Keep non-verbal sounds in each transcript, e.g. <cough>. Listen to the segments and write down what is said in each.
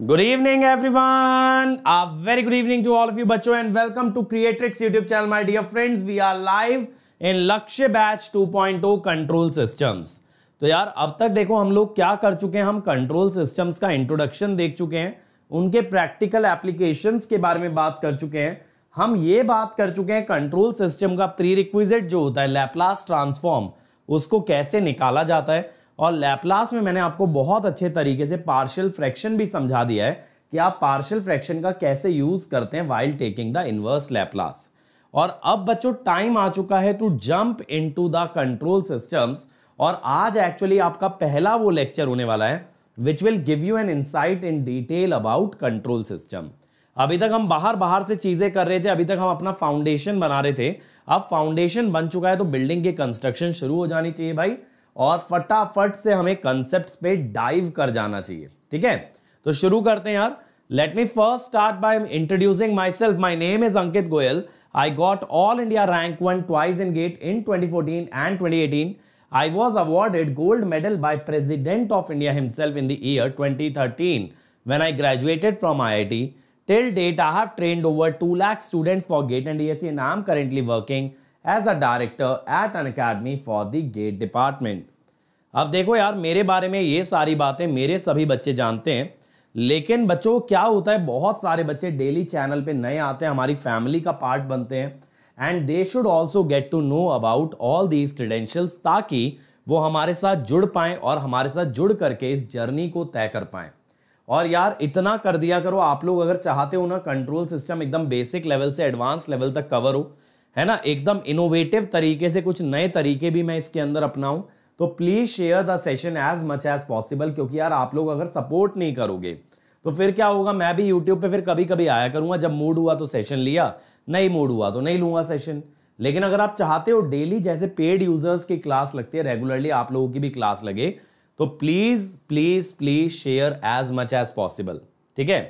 Good evening everyone uh very good evening to all of you बच्चों and welcome to Creatrix YouTube channel my dear friends we are live in Lakshya batch 2.0 control systems तो यार अब तक देखो हम लोग क्या कर चुके हैं हम कंट्रोल सिस्टम्स का इंट्रोडक्शन देख चुके हैं उनके प्रैक्टिकल एप्लीकेशन के बारे में बात कर चुके हैं हम ये बात कर चुके हैं कंट्रोल सिस्टम का प्री रिक्विजिट जो होता है लैपलास ट्रांसफॉर्म उसको कैसे निकाला जाता है और लैपलास में मैंने आपको बहुत अच्छे तरीके से पार्शियल फ्रैक्शन भी समझा दिया है कि आप पार्शियल फ्रैक्शन का कैसे यूज करते हैं while taking the inverse Laplace और अब बच्चों टाइम आ चुका है to jump into the control systems और आज एक्चुअली आपका पहला वो लेक्चर होने वाला है which will give you an insight in detail about control system अभी तक हम बाहर बाहर से चीजें कर रहे थे अभी तक हम अपना फाउंडेशन बना रहे थे अब फाउंडेशन बन चुका है तो बिल्डिंग की कंस्ट्रक्शन शुरू हो जानी चाहिए भाई और फटाफट से हमें कंसेप्ट पे डाइव कर जाना चाहिए ठीक है तो शुरू करते हैं यार let me first start by introducing myself my name is Ankit Goyal I got all India rank one twice in GATE in 2014 and 2018 I was awarded gold medal by President of India himself in the year 2013 when I graduated from IIT. Till date, I have trained over 2 lakh students for GATE and DSE and I am currently working as a director at an academy for the GATE department अब देखो यार मेरे बारे में ये सारी बातें मेरे सभी बच्चे जानते हैं लेकिन बच्चों क्या होता है बहुत सारे बच्चे डेली चैनल पे नए आते हैं हमारी फैमिली का पार्ट बनते हैं and they should also get to know about all these credentials ताकि वो हमारे साथ जुड़ पाएं और हमारे साथ जुड़ करके इस जर्नी को तय कर पाएं और यार इतना कर दिया करो आप लोग अगर चाहते हो ना कंट्रोल सिस्टम एकदम बेसिक लेवल से एडवांस लेवल तक कवर हो है ना एकदम इनोवेटिव तरीके से कुछ नए तरीके भी मैं इसके अंदर अपनाऊं तो please share the session as much as possible क्योंकि यार आप लोग अगर सपोर्ट नहीं करोगे तो फिर क्या होगा मैं भी यूट्यूब पे फिर कभी कभी आया करूंगा जब मूड हुआ तो सेशन लिया नहीं मूड हुआ तो नहीं लूंगा सेशन लेकिन अगर आप चाहते हो डेली जैसे पेड यूजर्स की क्लास लगती है रेगुलरली आप लोगों की भी क्लास लगे तो please please please share as much as possible ठीक है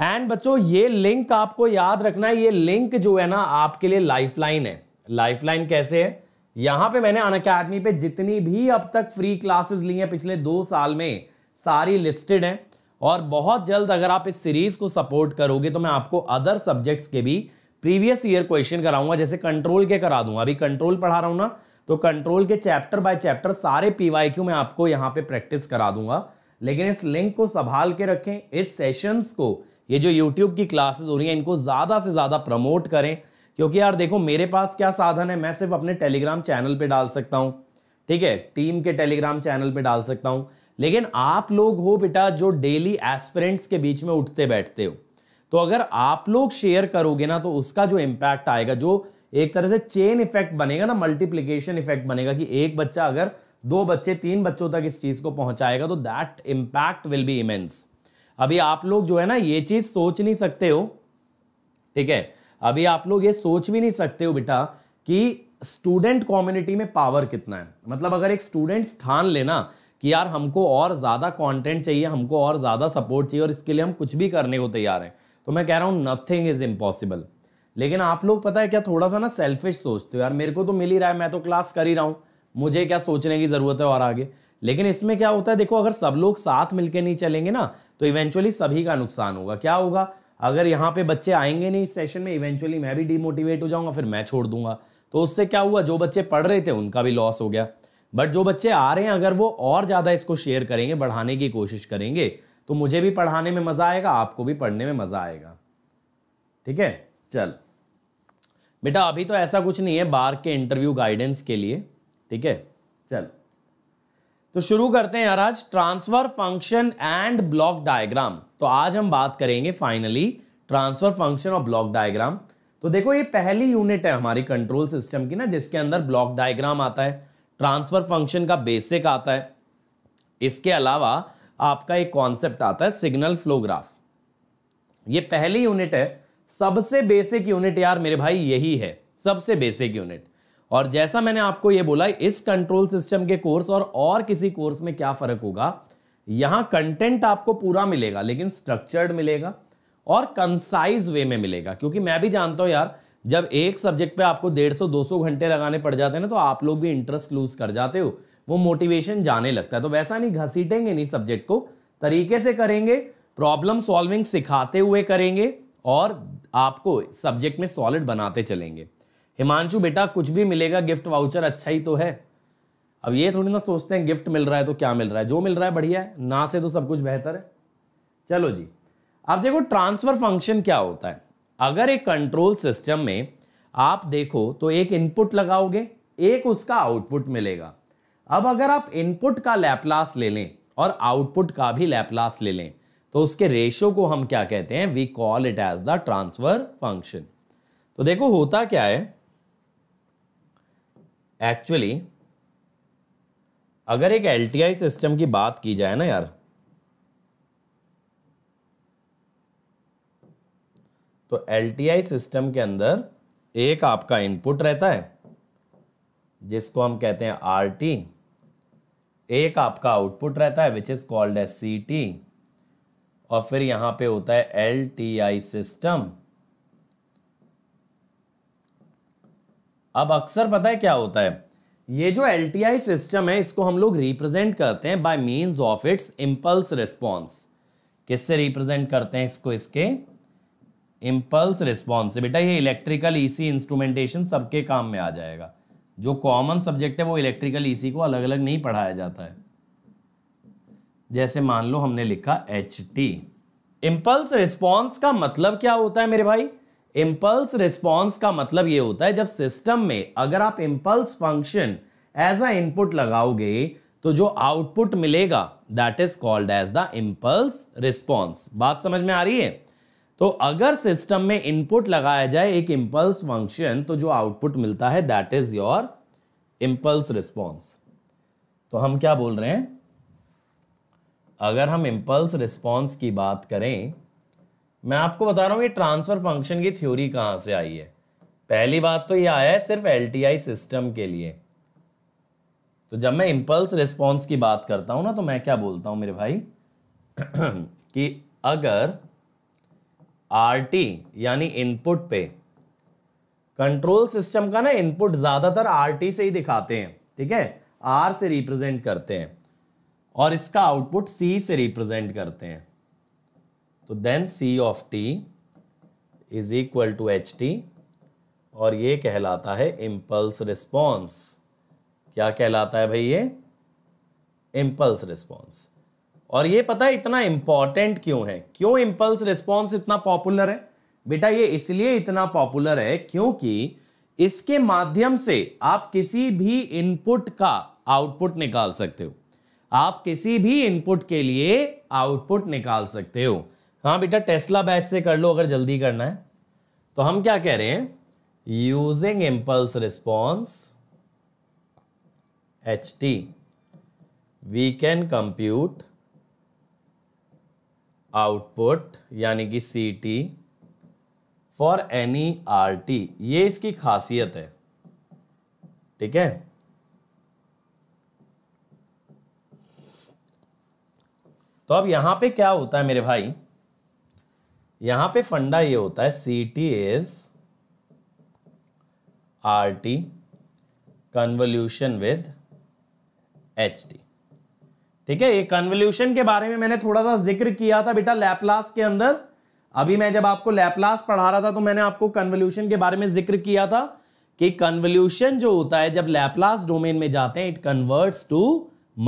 एंड बच्चों ये लिंक आपको याद रखना है ये लिंक जो है ना आपके लिए लाइफलाइन है लाइफलाइन कैसे है यहां पे मैंने अन अकेडमी पे जितनी भी अब तक फ्री क्लासेस ली हैं पिछले दो साल में सारी लिस्टेड हैं और बहुत जल्द अगर आप इस सीरीज को सपोर्ट करोगे तो मैं आपको अदर सब्जेक्ट्स के भी प्रीवियस ईयर क्वेश्चन कराऊंगा जैसे कंट्रोल के करा दूंगा अभी कंट्रोल पढ़ा रहा हूं ना तो कंट्रोल के चैप्टर बाय चैप्टर सारे पीवाईक्यू मैं आपको यहां पे प्रैक्टिस करा दूंगा लेकिन इस लिंक को संभाल के रखें इस सेशंस को ये जो यूट्यूब की क्लासेस हो रही हैं इनको ज़्यादा से ज़्यादा प्रमोट करें क्योंकि यार देखो मेरे पास क्या साधन है मैं सिर्फ अपने टेलीग्राम चैनल पे डाल सकता हूँ ठीक है टीम के टेलीग्राम चैनल पे डाल सकता हूँ लेकिन आप लोग हो बेटा जो डेली एस्परेंट्स के बीच में उठते बैठते हो तो अगर आप लोग शेयर करोगे ना तो उसका जो इम्पैक्ट आएगा जो एक तरह से चेन इफेक्ट बनेगा ना मल्टीप्लीकेशन इफेक्ट बनेगा कि एक बच्चा अगर दो बच्चे तीन बच्चों तक इस चीज को पहुंचाएगा तो that impact will be immense अभी आप लोग जो है ना ये चीज सोच नहीं सकते हो ठीक है अभी आप लोग ये सोच भी नहीं सकते हो बेटा कि स्टूडेंट कम्युनिटी में पावर कितना है मतलब अगर एक स्टूडेंट स्थान लेना कि यार हमको और ज़्यादा कंटेंट चाहिए हमको और ज़्यादा सपोर्ट चाहिए और इसके लिए हम कुछ भी करने को तैयार हैं तो मैं कह रहा हूँ नथिंग इज़ इम्पॉसिबल लेकिन आप लोग पता है क्या थोड़ा सा ना सेल्फिश सोचते हो यार मेरे को तो मिल ही रहा है मैं तो क्लास कर ही रहा हूँ मुझे क्या सोचने की ज़रूरत है और आगे लेकिन इसमें क्या होता है देखो अगर सब लोग साथ मिलकर नहीं चलेंगे ना तो इवेंचुअली सभी का नुकसान होगा क्या होगा अगर यहाँ पे बच्चे आएंगे नहीं इस सेशन में इवेंचुअली मैं भी डिमोटिवेट हो जाऊंगा फिर मैं छोड़ दूंगा तो उससे क्या हुआ जो बच्चे पढ़ रहे थे उनका भी लॉस हो गया बट जो बच्चे आ रहे हैं अगर वो और ज़्यादा इसको शेयर करेंगे बढ़ाने की कोशिश करेंगे तो मुझे भी पढ़ाने में मज़ा आएगा आपको भी पढ़ने में मज़ा आएगा ठीक है चल बेटा अभी तो ऐसा कुछ नहीं है बार के इंटरव्यू गाइडेंस के लिए ठीक है चल तो शुरू करते हैं यार आज transfer function and block diagram तो आज हम बात करेंगे फाइनली ट्रांसफर फंक्शन और ब्लॉक डायग्राम तो देखो ये पहली यूनिट है हमारी कंट्रोल सिस्टम की ना जिसके अंदर ब्लॉक डायग्राम आता है ट्रांसफर फंक्शन का बेसिक आता है इसके अलावा आपका एक कॉन्सेप्ट आता है सिग्नल फ्लोग्राफ ये पहली यूनिट है सबसे बेसिक यूनिट यार मेरे भाई यही है सबसे बेसिक यूनिट और जैसा मैंने आपको ये बोला इस कंट्रोल सिस्टम के कोर्स और और किसी कोर्स में क्या फ़र्क होगा यहां कंटेंट आपको पूरा मिलेगा लेकिन स्ट्रक्चर्ड मिलेगा और कंसाइज वे में मिलेगा क्योंकि मैं भी जानता हूं यार जब एक सब्जेक्ट पे आपको डेढ़ सौ दो सौ घंटे लगाने पड़ जाते हैं ना तो आप लोग भी इंटरेस्ट लूज कर जाते हो वो मोटिवेशन जाने लगता है तो वैसा नहीं घसीटेंगे नहीं सब्जेक्ट को तरीके से करेंगे प्रॉब्लम सॉल्विंग सिखाते हुए करेंगे और आपको सब्जेक्ट में सॉलिड बनाते चलेंगे हिमांशु बेटा कुछ भी मिलेगा गिफ्ट वाउचर अच्छा ही तो है अब ये थोड़ी ना सोचते हैं गिफ्ट मिल रहा है तो क्या मिल रहा है जो मिल रहा है बढ़िया है ना से तो सब कुछ बेहतर है चलो जी अब देखो ट्रांसफर फंक्शन क्या होता है अगर एक कंट्रोल सिस्टम में आप देखो तो एक इनपुट लगाओगे एक उसका आउटपुट मिलेगा अब अगर आप इनपुट का लैपलास ले लें और आउटपुट का भी लैपलास ले लें तो उसके रेशो को हम क्या कहते हैं we call it as the transfer function तो देखो होता क्या है एक्चुअली अगर एक एल सिस्टम की बात की जाए ना यार तो एल सिस्टम के अंदर एक आपका इनपुट रहता है जिसको हम कहते हैं आर टी एक आपका आउटपुट रहता है which is called as C T और फिर यहाँ पे होता है एल टी आई सिस्टम अब अक्सर पता है क्या होता है ये जो एल सिस्टम है इसको हम लोग रिप्रेजेंट करते हैं by means of its impulse response किससे रिप्रेजेंट करते हैं इसको इसके इम्पल्स रिस्पॉन्स से बेटा ये इलेक्ट्रिकल ईसी इंस्ट्रूमेंटेशन सबके काम में आ जाएगा जो कॉमन सब्जेक्ट है वो इलेक्ट्रिकल ईसी e को अलग अलग नहीं पढ़ाया जाता है जैसे मान लो हमने लिखा एच टी इम्पल्स रिस्पॉन्स का मतलब क्या होता है मेरे भाई इम्पल्स रिस्पॉन्स का मतलब ये होता है जब सिस्टम में अगर आप impulse function as a input लगाओगे तो जो आउटपुट मिलेगा that is called as the impulse response बात समझ में आ रही है तो अगर सिस्टम में इनपुट लगाया जाए एक इम्पल्स फंक्शन तो जो आउटपुट मिलता है that is your impulse response तो हम क्या बोल रहे हैं अगर हम इम्पल्स रिस्पॉन्स की बात करें मैं आपको बता रहा हूँ ये ट्रांसफर फंक्शन की थ्योरी कहाँ से आई है पहली बात तो ये आया है सिर्फ एल सिस्टम के लिए तो जब मैं इम्पल्स रिस्पॉन्स की बात करता हूँ ना तो मैं क्या बोलता हूँ मेरे भाई <clears throat> कि अगर आर यानी इनपुट पे कंट्रोल सिस्टम का ना इनपुट ज़्यादातर आर से ही दिखाते हैं ठीक है आर से रिप्रेजेंट करते हैं और इसका आउटपुट सी से रिप्रेजेंट करते हैं तो then C of T is equal to H T और ये कहलाता है इम्पल्स रिस्पॉन्स क्या कहलाता है भाई ये इम्पल्स रिस्पॉन्स और ये पता है इतना इम्पॉर्टेंट क्यों है क्यों इम्पल्स रिस्पॉन्स इतना पॉपुलर है बेटा ये इसलिए इतना पॉपुलर है क्योंकि इसके माध्यम से आप किसी भी इनपुट का आउटपुट निकाल सकते हो आप किसी भी इनपुट के लिए आउटपुट निकाल सकते हो हाँ बेटा टेस्ला बैच से कर लो अगर जल्दी करना है तो हम क्या कह रहे हैं using impulse response H T we can compute output यानी कि C T for any R T ये इसकी खासियत है ठीक है तो अब यहां पे क्या होता है मेरे भाई यहां पे फंडा ये होता है C T is R T convolution with H T ठीक है ये कन्वल्यूशन के बारे में मैंने थोड़ा सा जिक्र किया था बेटा लैपलास के अंदर अभी मैं जब आपको लैपलास पढ़ा रहा था तो मैंने आपको कन्वल्यूशन के बारे में जिक्र किया था कि कन्वल्यूशन जो होता है जब लैपलास डोमेन में जाते हैं इट कन्वर्ट्स टू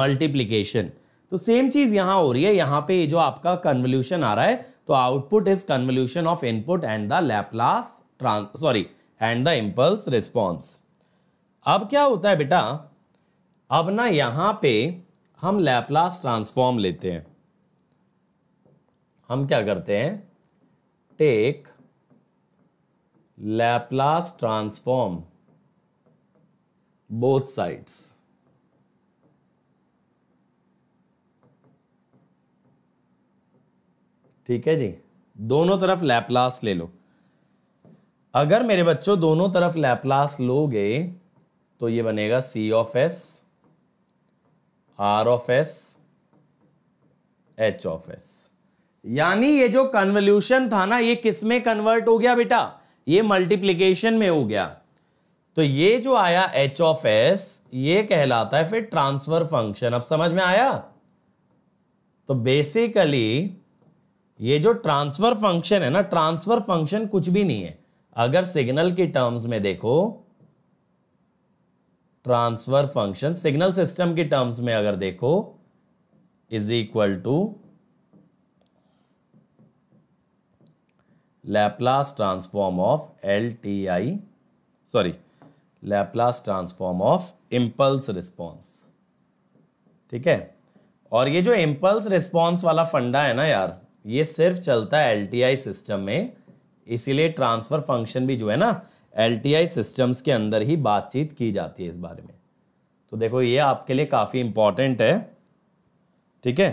मल्टीप्लीकेशन तो सेम चीज यहां हो रही है यहां पे जो आपका कन्वल्यूशन आ रहा है तो output is convolution of input and the Laplace trans sorry and the impulse response अब क्या होता है बेटा अब ना यहां पे हम लैपलास ट्रांसफॉर्म लेते हैं हम क्या करते हैं take Laplace transform both sides ठीक है जी दोनों तरफ लैपलास ले लो अगर मेरे बच्चों दोनों तरफ लैपलास लोगे तो ये बनेगा C of S R of S H of S यानी ये जो कन्वल्यूशन था ना ये किस में कन्वर्ट हो गया बेटा ये मल्टीप्लीकेशन में हो गया तो ये जो आया एच ऑफ एस ये कहलाता है फिर ट्रांसफर फंक्शन अब समझ में आया तो बेसिकली ये जो ट्रांसफर फंक्शन है ना ट्रांसफर फंक्शन कुछ भी नहीं है अगर सिग्नल की टर्म्स में देखो ट्रांसफर फंक्शन सिग्नल सिस्टम की टर्म्स में अगर देखो is equal to Laplace transform of L T I sorry Laplace transform of impulse response ठीक है और ये जो इंपल्स रिस्पॉन्स वाला फंडा है ना यार ये सिर्फ चलता है एल सिस्टम में इसीलिए ट्रांसफर फंक्शन भी जो है ना एल सिस्टम्स के अंदर ही बातचीत की जाती है इस बारे में तो देखो ये आपके लिए काफ़ी इंपॉर्टेंट है ठीक है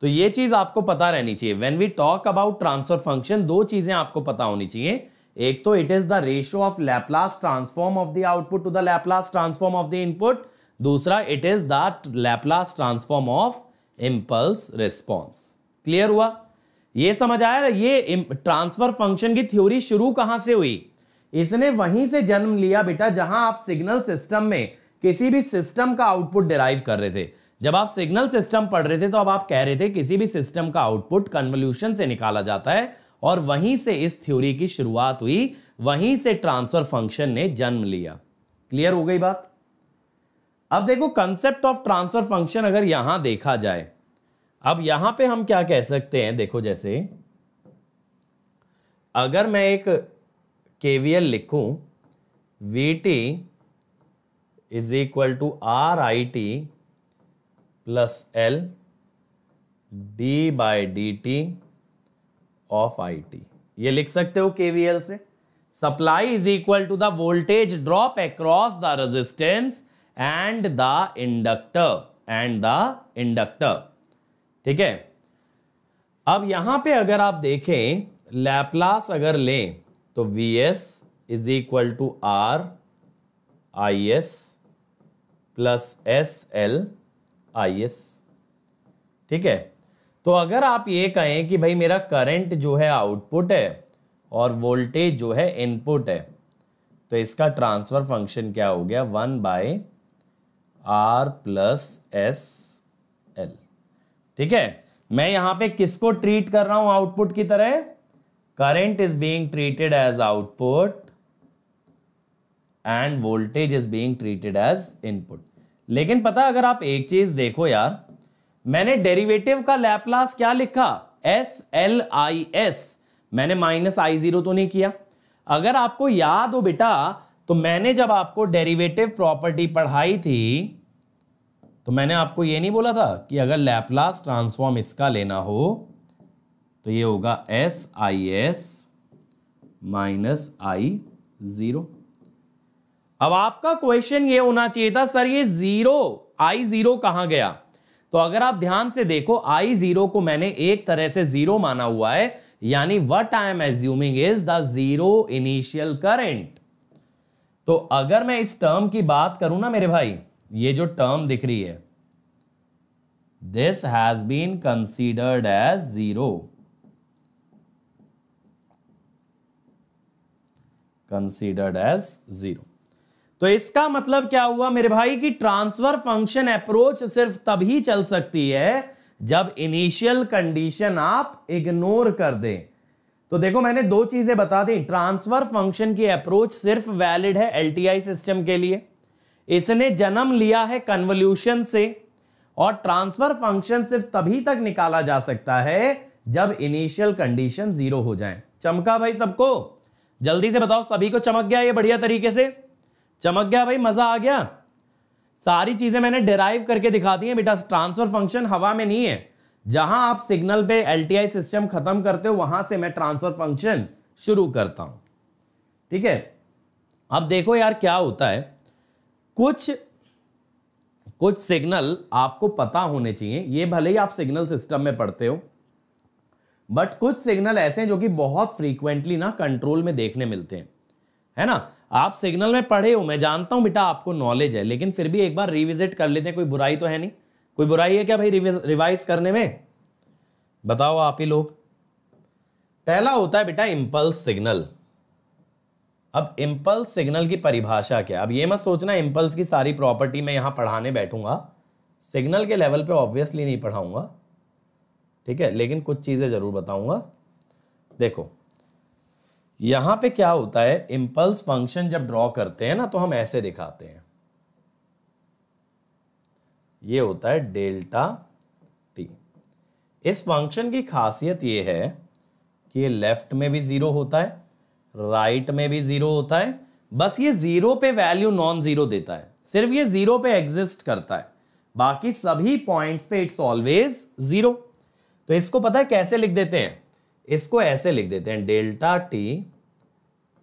तो ये चीज़ आपको पता रहनी चाहिए when we talk about transfer function दो चीज़ें आपको पता होनी चाहिए एक तो it is the ratio of Laplace transform of the output to the Laplace transform of the input दूसरा it is the Laplace transform of impulse response clear हुआ ये समझ आया ना ये ट्रांसफर फंक्शन की थ्योरी शुरू कहां से हुई इसने वहीं से जन्म लिया बेटा जहां आप सिग्नल सिस्टम में किसी भी सिस्टम का आउटपुट डिराइव कर रहे थे जब आप सिग्नल सिस्टम पढ़ रहे थे तो अब आप कह रहे थे किसी भी सिस्टम का आउटपुट कन्वल्यूशन से निकाला जाता है और वहीं से इस थ्योरी की शुरुआत हुई वहीं से ट्रांसफर फंक्शन ने जन्म लिया क्लियर हो गई बात अब देखो कंसेप्ट ऑफ ट्रांसफर फंक्शन अगर यहां देखा जाए अब यहां पे हम क्या कह सकते हैं देखो जैसे अगर मैं एक केवीएल लिखूं V T is equal to R I T plus L D by D T of I T ये लिख सकते हो केवीएल से supply is equal to the voltage drop across the resistance and the inductor and the inductor ठीक है अब यहां पे अगर आप देखें लैपलास अगर लें तो V S is equal to R I S plus S L I S ठीक है तो अगर आप ये कहें कि भाई मेरा करंट जो है आउटपुट है और वोल्टेज जो है इनपुट है तो इसका ट्रांसफर फंक्शन क्या हो गया one by R plus S L ठीक है मैं यहां पे किसको ट्रीट कर रहा हूं आउटपुट की तरह current is being treated as output and voltage is being treated as input लेकिन पता अगर आप एक चीज देखो यार मैंने डेरिवेटिव का लैपलास क्या लिखा एस एल आई एस मैंने माइनस आई जीरो तो नहीं किया अगर आपको याद हो बेटा तो मैंने जब आपको डेरिवेटिव प्रॉपर्टी पढ़ाई थी तो मैंने आपको ये नहीं बोला था कि अगर लैपलास ट्रांसफॉर्म इसका लेना हो तो ये होगा S I S minus I zero अब आपका क्वेश्चन ये होना चाहिए था सर ये ज़ीरो आई ज़ीरो कहां गया तो अगर आप ध्यान से देखो आई ज़ीरो को मैंने एक तरह से ज़ीरो माना हुआ है यानी what I am assuming is the zero initial current तो अगर मैं इस टर्म की बात करूं ना मेरे भाई ये जो टर्म दिख रही है this has been considered as zero considered as zero तो इसका मतलब क्या हुआ मेरे भाई कि ट्रांसफर फंक्शन अप्रोच सिर्फ तभी चल सकती है जब इनिशियल कंडीशन आप इग्नोर कर दें तो देखो मैंने दो चीजें बता दी ट्रांसफर फंक्शन की अप्रोच सिर्फ वैलिड है एलटीआई सिस्टम के लिए इसने जन्म लिया है कन्वल्यूशन से और ट्रांसफर फंक्शन सिर्फ तभी तक निकाला जा सकता है जब इनिशियल कंडीशन जीरो हो जाए चमका भाई सबको जल्दी से बताओ सभी को चमक गया ये बढ़िया तरीके से चमक गया भाई मजा आ गया सारी चीजें मैंने डिराइव करके दिखा दी है बेटा ट्रांसफर फंक्शन हवा में नहीं है जहां आप सिग्नल पे एलटीआई सिस्टम खत्म करते हो वहां से मैं ट्रांसफर फंक्शन शुरू करता हूं ठीक है अब देखो यार क्या होता है कुछ कुछ सिग्नल आपको पता होने चाहिए ये भले ही आप सिग्नल सिस्टम में पढ़ते हो बट कुछ सिग्नल ऐसे हैं जो कि बहुत फ्रीक्वेंटली ना कंट्रोल में देखने मिलते हैं है ना आप सिग्नल में पढ़े हो मैं जानता हूं बेटा आपको नॉलेज है लेकिन फिर भी एक बार रिविजिट कर लेते हैं कोई बुराई तो है नहीं कोई बुराई है क्या भाई रिवाइज करने में बताओ आप ही लोग पहला होता है बेटा इम्पल्स सिग्नल अब इम्पल्स सिग्नल की परिभाषा क्या अब ये मत सोचना इम्पल्स की सारी प्रॉपर्टी मैं यहाँ पढ़ाने बैठूंगा सिग्नल के लेवल पे ऑब्वियसली नहीं पढ़ाऊंगा ठीक है लेकिन कुछ चीज़ें ज़रूर बताऊंगा देखो यहाँ पे क्या होता है इम्पल्स फंक्शन जब ड्रॉ करते हैं ना तो हम ऐसे दिखाते हैं ये होता है डेल्टा टी इस फंक्शन की खासियत ये है कि ये लेफ्ट में भी ज़ीरो होता है राइट right में भी जीरो होता है बस ये जीरो पे वैल्यू नॉन जीरो देता है सिर्फ ये जीरो पे एग्जिस्ट करता है बाकी सभी पॉइंट्स पे इट्स ऑलवेज जीरो तो इसको पता है कैसे लिख देते हैं इसको ऐसे लिख देते हैं delta T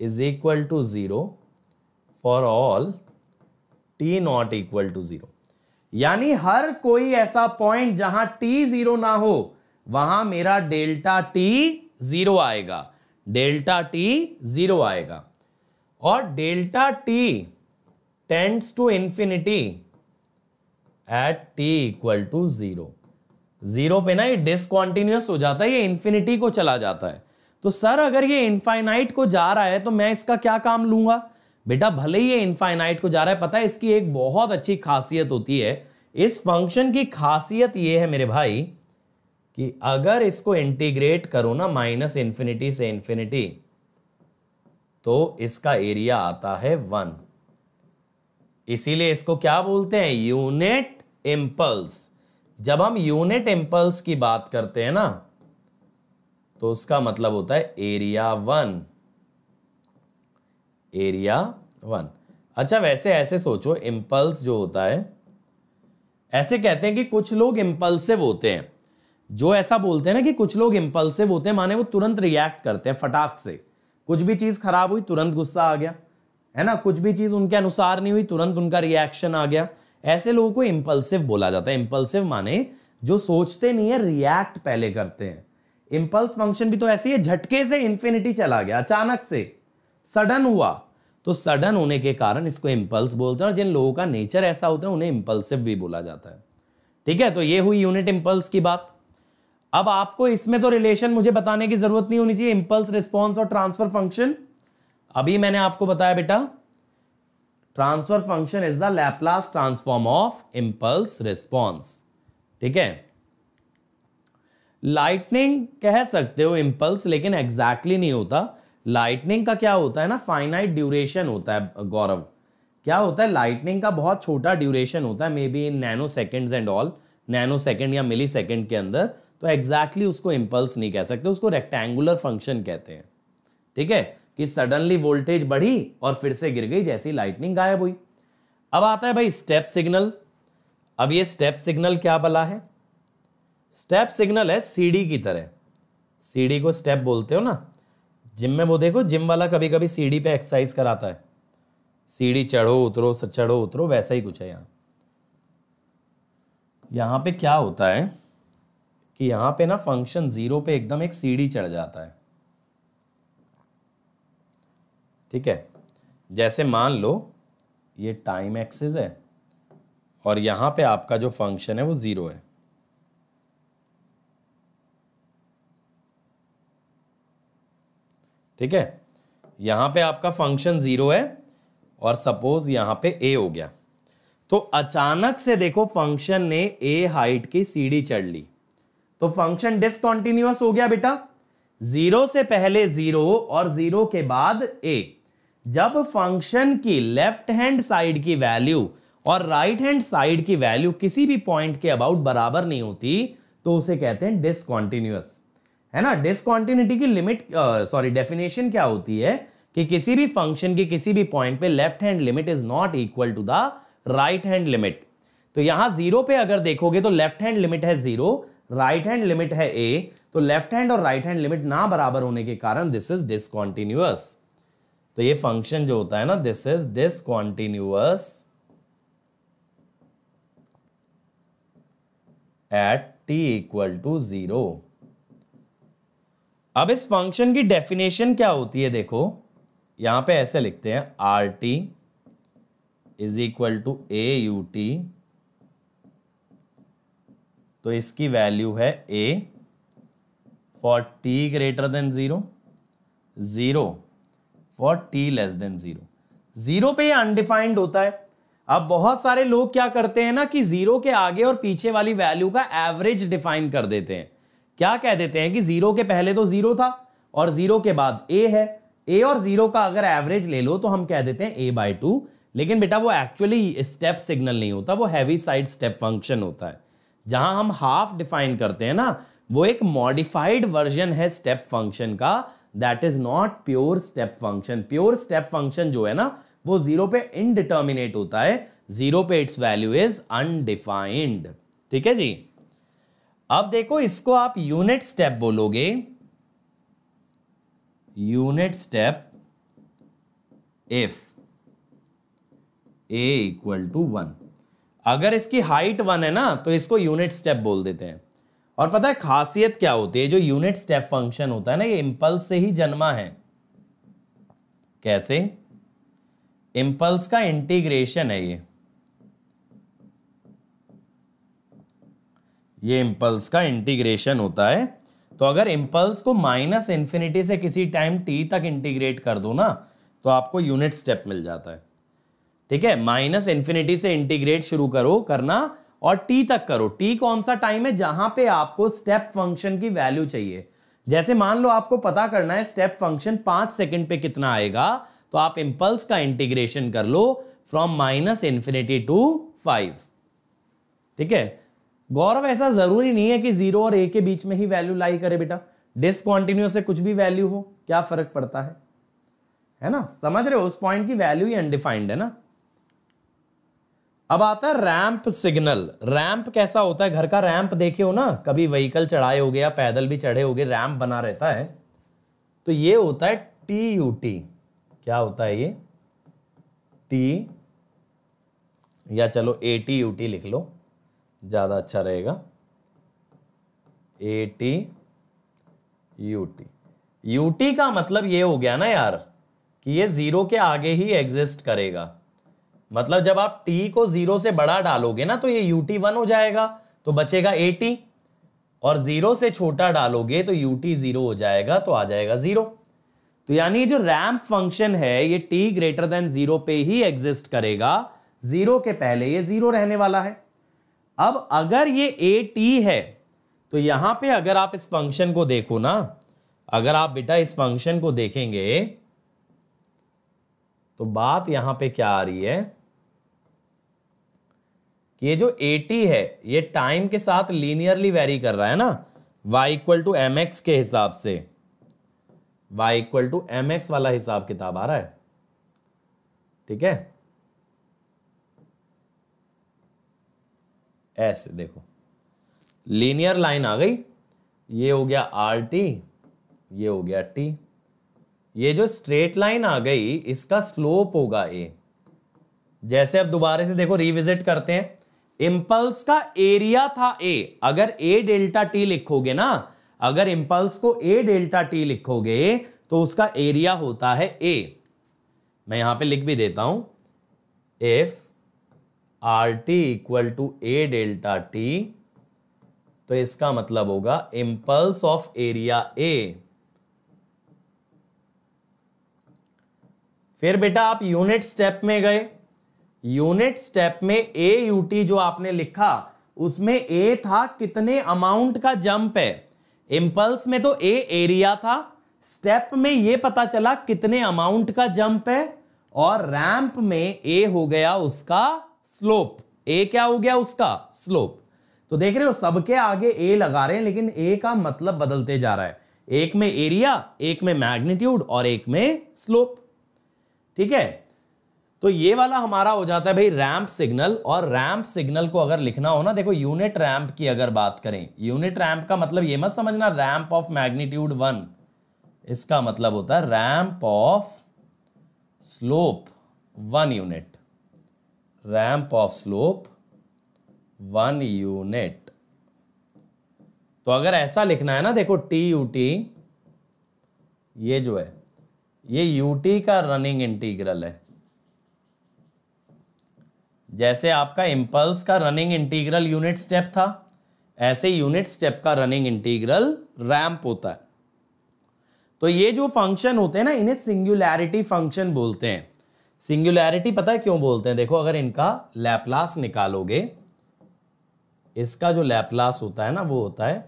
is equal to zero for all T not equal to zero यानी हर कोई ऐसा पॉइंट जहां टी जीरो ना हो वहां मेरा डेल्टा टी जीरो आएगा डेल्टा टी जीरो आएगा और delta T tends to infinity at T equal to zero zero पे ना ये डिसकॉन्टिन्यूस हो जाता है ये इन्फिनिटी को चला जाता है तो सर अगर ये इन्फाइनाइट को जा रहा है तो मैं इसका क्या काम लूंगा बेटा भले ही ये इन्फाइनाइट को जा रहा है पता है इसकी एक बहुत अच्छी खासियत होती है इस फंक्शन की खासियत ये है मेरे भाई कि अगर इसको इंटीग्रेट करो ना माइनस इंफिनिटी से इंफिनिटी तो इसका एरिया आता है वन इसीलिए इसको क्या बोलते हैं यूनिट इंपल्स जब हम यूनिट इम्पल्स की बात करते हैं ना तो उसका मतलब होता है एरिया वन एरिया वन अच्छा वैसे ऐसे सोचो इम्पल्स जो होता है ऐसे कहते हैं कि कुछ लोग इम्पल्सिव होते हैं जो ऐसा बोलते हैं ना कि कुछ लोग इम्पल्सिव होते हैं माने वो तुरंत रिएक्ट करते हैं फटाक से कुछ भी चीज़ खराब हुई तुरंत गुस्सा आ गया है ना कुछ भी चीज़ उनके अनुसार नहीं हुई तुरंत उनका रिएक्शन आ गया ऐसे लोगों को इम्पल्सिव बोला जाता है इम्पल्सिव माने जो सोचते नहीं है रिएक्ट पहले करते हैं इम्पल्स फंक्शन भी तो ऐसे ही है झटके से इन्फिनिटी चला गया अचानक से सडन हुआ तो सडन होने के कारण इसको इम्पल्स बोलते हैं और जिन लोगों का नेचर ऐसा होता है उन्हें इम्पल्सिव भी बोला जाता है ठीक है तो ये हुई यूनिट इम्पल्स की बात अब आपको इसमें तो रिलेशन मुझे बताने की जरूरत नहीं होनी चाहिए इंपल्स रिस्पॉन्स और ट्रांसफर फंक्शन अभी मैंने आपको बताया बेटा transfer function is the Laplace transform of impulse response ठीक है लाइटनिंग कह सकते हो इंपल्स लेकिन एग्जैक्टली exactly नहीं होता लाइटनिंग का क्या होता है ना फाइनाइट ड्यूरेशन होता है गौरव क्या होता है लाइटनिंग का बहुत छोटा ड्यूरेशन होता है may be in nanoseconds and all nanosecond या मिली सेकेंड के अंदर तो एग्जैक्टली exactly उसको इम्पल्स नहीं कह सकते उसको रेक्टेंगुलर फंक्शन कहते हैं ठीक है कि सडनली वोल्टेज बढ़ी और फिर से गिर गई जैसी लाइटनिंग गायब हुई अब आता है भाई स्टेप सिग्नल अब ये स्टेप सिग्नल क्या बला है स्टेप सिग्नल है सीडी की तरह सीढ़ी को स्टेप बोलते हो ना जिम में वो देखो जिम वाला कभी कभी सीडी पे एक्सरसाइज कराता है सीढ़ी चढ़ो उतरो चढ़ो उतरो वैसा ही कुछ है यहां यहाँ पे क्या होता है कि यहां पे ना फंक्शन जीरो पे एकदम एक सीढ़ी चढ़ जाता है ठीक है जैसे मान लो ये टाइम एक्सिस है और यहां पे आपका जो फंक्शन है वो ज़ीरो है ठीक है यहां पे आपका फंक्शन ज़ीरो है और सपोज यहां पे ए हो गया तो अचानक से देखो फंक्शन ने ए हाइट की सीढ़ी चढ़ ली तो फंक्शन डिसकॉन्टिन्यूस हो गया बेटा जीरो से पहले जीरो और जीरो के बाद ए जब फंक्शन की लेफ्ट हैंड साइड की वैल्यू और राइट हैंड साइड की वैल्यू किसी भी पॉइंट के अबाउट बराबर नहीं होती तो उसे कहते हैं डिसकॉन्टिन्यूस है ना डिसकॉन्टिन्यूटी की लिमिट सॉरी डेफिनेशन क्या होती है कि किसी भी फंक्शन की किसी भी पॉइंट पे left hand limit is not equal to the right hand limit तो यहां जीरो पे अगर देखोगे तो लेफ्ट हैंड लिमिट है जीरो राइट हैंड लिमिट है ए तो लेफ्ट हैंड और राइट हैंड लिमिट ना बराबर होने के कारण दिस इज डिसकॉन्टिन्यूअस तो ये फंक्शन जो होता है ना this is discontinuous at T equal to zero अब इस फंक्शन की डेफिनेशन क्या होती है देखो यहां पे ऐसे लिखते हैं R T is equal to A U T तो इसकी वैल्यू है A for T greater than zero zero for T less than zero zero पे अनडिफाइंड होता है अब बहुत सारे लोग क्या करते हैं ना कि ज़ीरो के आगे और पीछे वाली वैल्यू का एवरेज डिफाइन कर देते हैं क्या कह देते हैं कि ज़ीरो के पहले तो ज़ीरो था और ज़ीरो के बाद ए है ए और ज़ीरो का अगर एवरेज ले लो तो हम कह देते हैं ए बाय टू लेकिन बेटा वो एक्चुअली स्टेप सिग्नल नहीं होता वो हैवी साइड स्टेप फंक्शन होता है जहां हम हाफ डिफाइन करते हैं ना वो एक मॉडिफाइड वर्जन है स्टेप फंक्शन का that is not pure step function pure step function जो है ना वो जीरो पे इनडिटर्मिनेट होता है जीरो पे इट्स वैल्यू इज अनडिफाइंड ठीक है जी अब देखो इसको आप यूनिट स्टेप बोलोगे unit step if A equal to one अगर इसकी हाइट वन है ना तो इसको यूनिट स्टेप बोल देते हैं और पता है खासियत क्या होती है जो यूनिट स्टेप फंक्शन होता है ना ये इंपल्स से ही जन्मा है कैसे इम्पल्स का इंटीग्रेशन है ये ये इंपल्स का इंटीग्रेशन होता है तो अगर इम्पल्स को माइनस इंफिनिटी से किसी टाइम टी तक इंटीग्रेट कर दो ना तो आपको यूनिट स्टेप मिल जाता है ठीक है माइनस इंफिनिटी से इंटीग्रेट शुरू करो करना और टी तक करो टी कौन सा टाइम है जहां पे आपको स्टेप फंक्शन की वैल्यू चाहिए जैसे मान लो आपको पता करना है स्टेप फंक्शन पांच सेकंड पे कितना आएगा तो आप इंपल्स का इंटीग्रेशन कर लो from minus infinity to five ठीक है गौरव ऐसा जरूरी नहीं है कि जीरो और ए के बीच में ही वैल्यू लाई करे बेटा डिसकॉन्टिन्यू से कुछ भी वैल्यू हो क्या फर्क पड़ता है है ना समझ रहे हो उस पॉइंट की वैल्यू ही अनडिफाइंड है ना अब आता है रैंप सिग्नल रैंप कैसा होता है घर का रैंप देखे हो ना कभी व्हीकल चढ़ाए हो या पैदल भी चढ़े हो गए रैंप बना रहता है तो ये होता है टी यू टी क्या होता है ये टी या चलो ए टी यू टी लिख लो ज़्यादा अच्छा रहेगा A T you T you T का मतलब ये हो गया ना यार कि ये ज़ीरो के आगे ही एग्जिस्ट करेगा मतलब जब आप टी को जीरो से बड़ा डालोगे ना तो ये यू टी वन हो जाएगा तो बचेगा ए टी और जीरो से छोटा डालोगे तो यू टी जीरो हो जाएगा तो आ जाएगा जीरो तो यानी जो रैम्प फंक्शन है ये टी ग्रेटर देन जीरो पे ही एग्जिस्ट करेगा जीरो के पहले ये जीरो रहने वाला है अब अगर ये ए टी है तो यहां पे अगर आप इस फंक्शन को देखो ना अगर आप बेटा इस फंक्शन को देखेंगे तो बात यहां पे क्या आ रही है ये जो 80 है ये टाइम के साथ लीनियरली वेरी कर रहा है ना वाई इक्वल टू एम के हिसाब से वाई इक्वल टू एम वाला हिसाब किताब आ रहा है ठीक है ऐसे देखो लीनियर लाइन आ गई ये हो गया आर टी ये हो गया टी ये जो स्ट्रेट लाइन आ गई इसका स्लोप होगा ए जैसे अब दोबारा से देखो रिविजिट करते हैं इंपल्स का एरिया था ए अगर ए डेल्टा टी लिखोगे ना अगर इंपल्स को ए डेल्टा टी लिखोगे तो उसका एरिया होता है ए मैं यहां पे लिख भी देता हूं if R T equal to A delta T तो इसका मतलब होगा इंपल्स ऑफ एरिया ए फिर बेटा आप यूनिट स्टेप में गए यूनिट स्टेप में ए यूटी जो आपने लिखा उसमें ए था कितने अमाउंट का जंप है इम्पल्स में तो ए एरिया था स्टेप में ये पता चला कितने अमाउंट का जंप है और रैंप में ए हो गया उसका स्लोप ए क्या हो गया उसका स्लोप तो देख रहे हो सबके आगे ए लगा रहे हैं लेकिन ए का मतलब बदलते जा रहा है एक में एरिया एक में मैग्नीट्यूड और एक में स्लोप ठीक है तो ये वाला हमारा हो जाता है भाई रैंप सिग्नल और रैंप सिग्नल को अगर लिखना हो ना देखो यूनिट रैंप की अगर बात करें यूनिट रैंप का मतलब ये मत समझना रैंप ऑफ मैग्नीट्यूड वन इसका मतलब होता है ramp of slope one unit ramp of slope one unit तो अगर ऐसा लिखना है ना देखो टी यू टी ये जो है ये यू टी का रनिंग इंटीग्रल है जैसे आपका इम्पल्स का रनिंग इंटीग्रल यूनिट स्टेप था ऐसे यूनिट स्टेप का रनिंग इंटीग्रल रैंप होता है तो ये जो फंक्शन होते हैं ना इन्हें सिंगुलैरिटी फंक्शन बोलते हैं सिंगुलैरिटी पता है क्यों बोलते हैं देखो अगर इनका लैपलास निकालोगे इसका जो लैपलास होता है ना वो होता है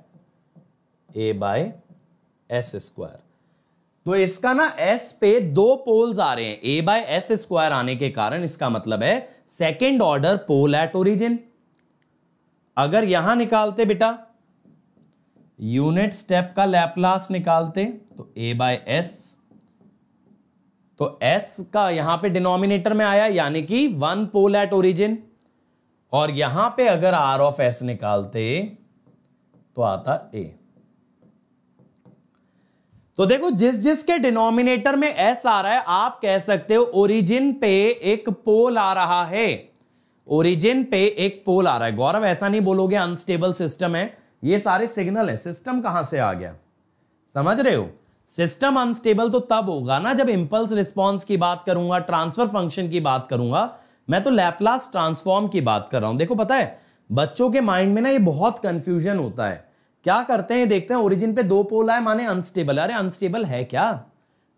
ए बाय एस स्क्वायर तो इसका ना एस पे दो पोल्स आ रहे हैं ए बाय एस स्क्वायर आने के कारण इसका मतलब है second order pole at origin अगर यहां निकालते बेटा यूनिट स्टेप का लैपलास निकालते तो ए बाय एस तो एस का यहां पे डिनोमिनेटर में आया यानी कि वन पोल एट ओरिजिन और यहां पे अगर आर ऑफ एस निकालते तो आता ए तो देखो जिस जिस के डिनोमिनेटर में एस आ रहा है आप कह सकते हो ओरिजिन पे एक पोल आ रहा है ओरिजिन पे एक पोल आ रहा है गौरव ऐसा नहीं बोलोगे अनस्टेबल सिस्टम है ये सारे सिग्नल है सिस्टम कहां से आ गया समझ रहे हो सिस्टम अनस्टेबल तो तब होगा ना जब इंपल्स रिस्पॉन्स की बात करूंगा ट्रांसफर फंक्शन की बात करूंगा मैं तो लैपलास ट्रांसफॉर्म की बात कर रहा हूं देखो पता है बच्चों के माइंड में ना ये बहुत कंफ्यूजन होता है क्या करते हैं देखते हैं ओरिजिन पे दो पोल आए माने अनस्टेबल अरे अनस्टेबल है क्या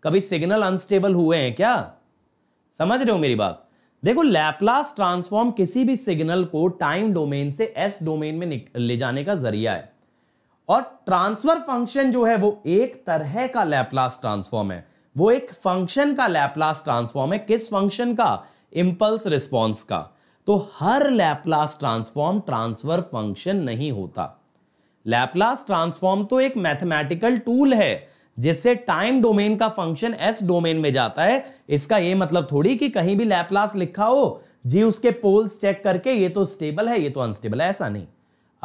कभी सिग्नल अनस्टेबल हुए हैं क्या समझ रहे हो मेरी बात देखो लैपलास ट्रांसफॉर्म किसी भी सिग्नल को टाइम डोमेन से एस डोमेन में ले जाने का जरिया है और ट्रांसफर फंक्शन जो है वो एक तरह का लैपलास ट्रांसफॉर्म है वो एक फंक्शन का लैपलास ट्रांसफॉर्म है किस फंक्शन का इंपल्स रिस्पॉन्स का तो हर लैपलास ट्रांसफॉर्म ट्रांसफर फंक्शन नहीं होता लैपलास ट्रांसफॉर्म तो एक मैथमेटिकल टूल है जिससे टाइम डोमेन का फंक्शन एस डोमेन में जाता है इसका ये मतलब थोड़ी कि कहीं भी लैपलास लिखा हो जी उसके पोल्स चेक करके ये तो स्टेबल है ये तो अनस्टेबल है ऐसा नहीं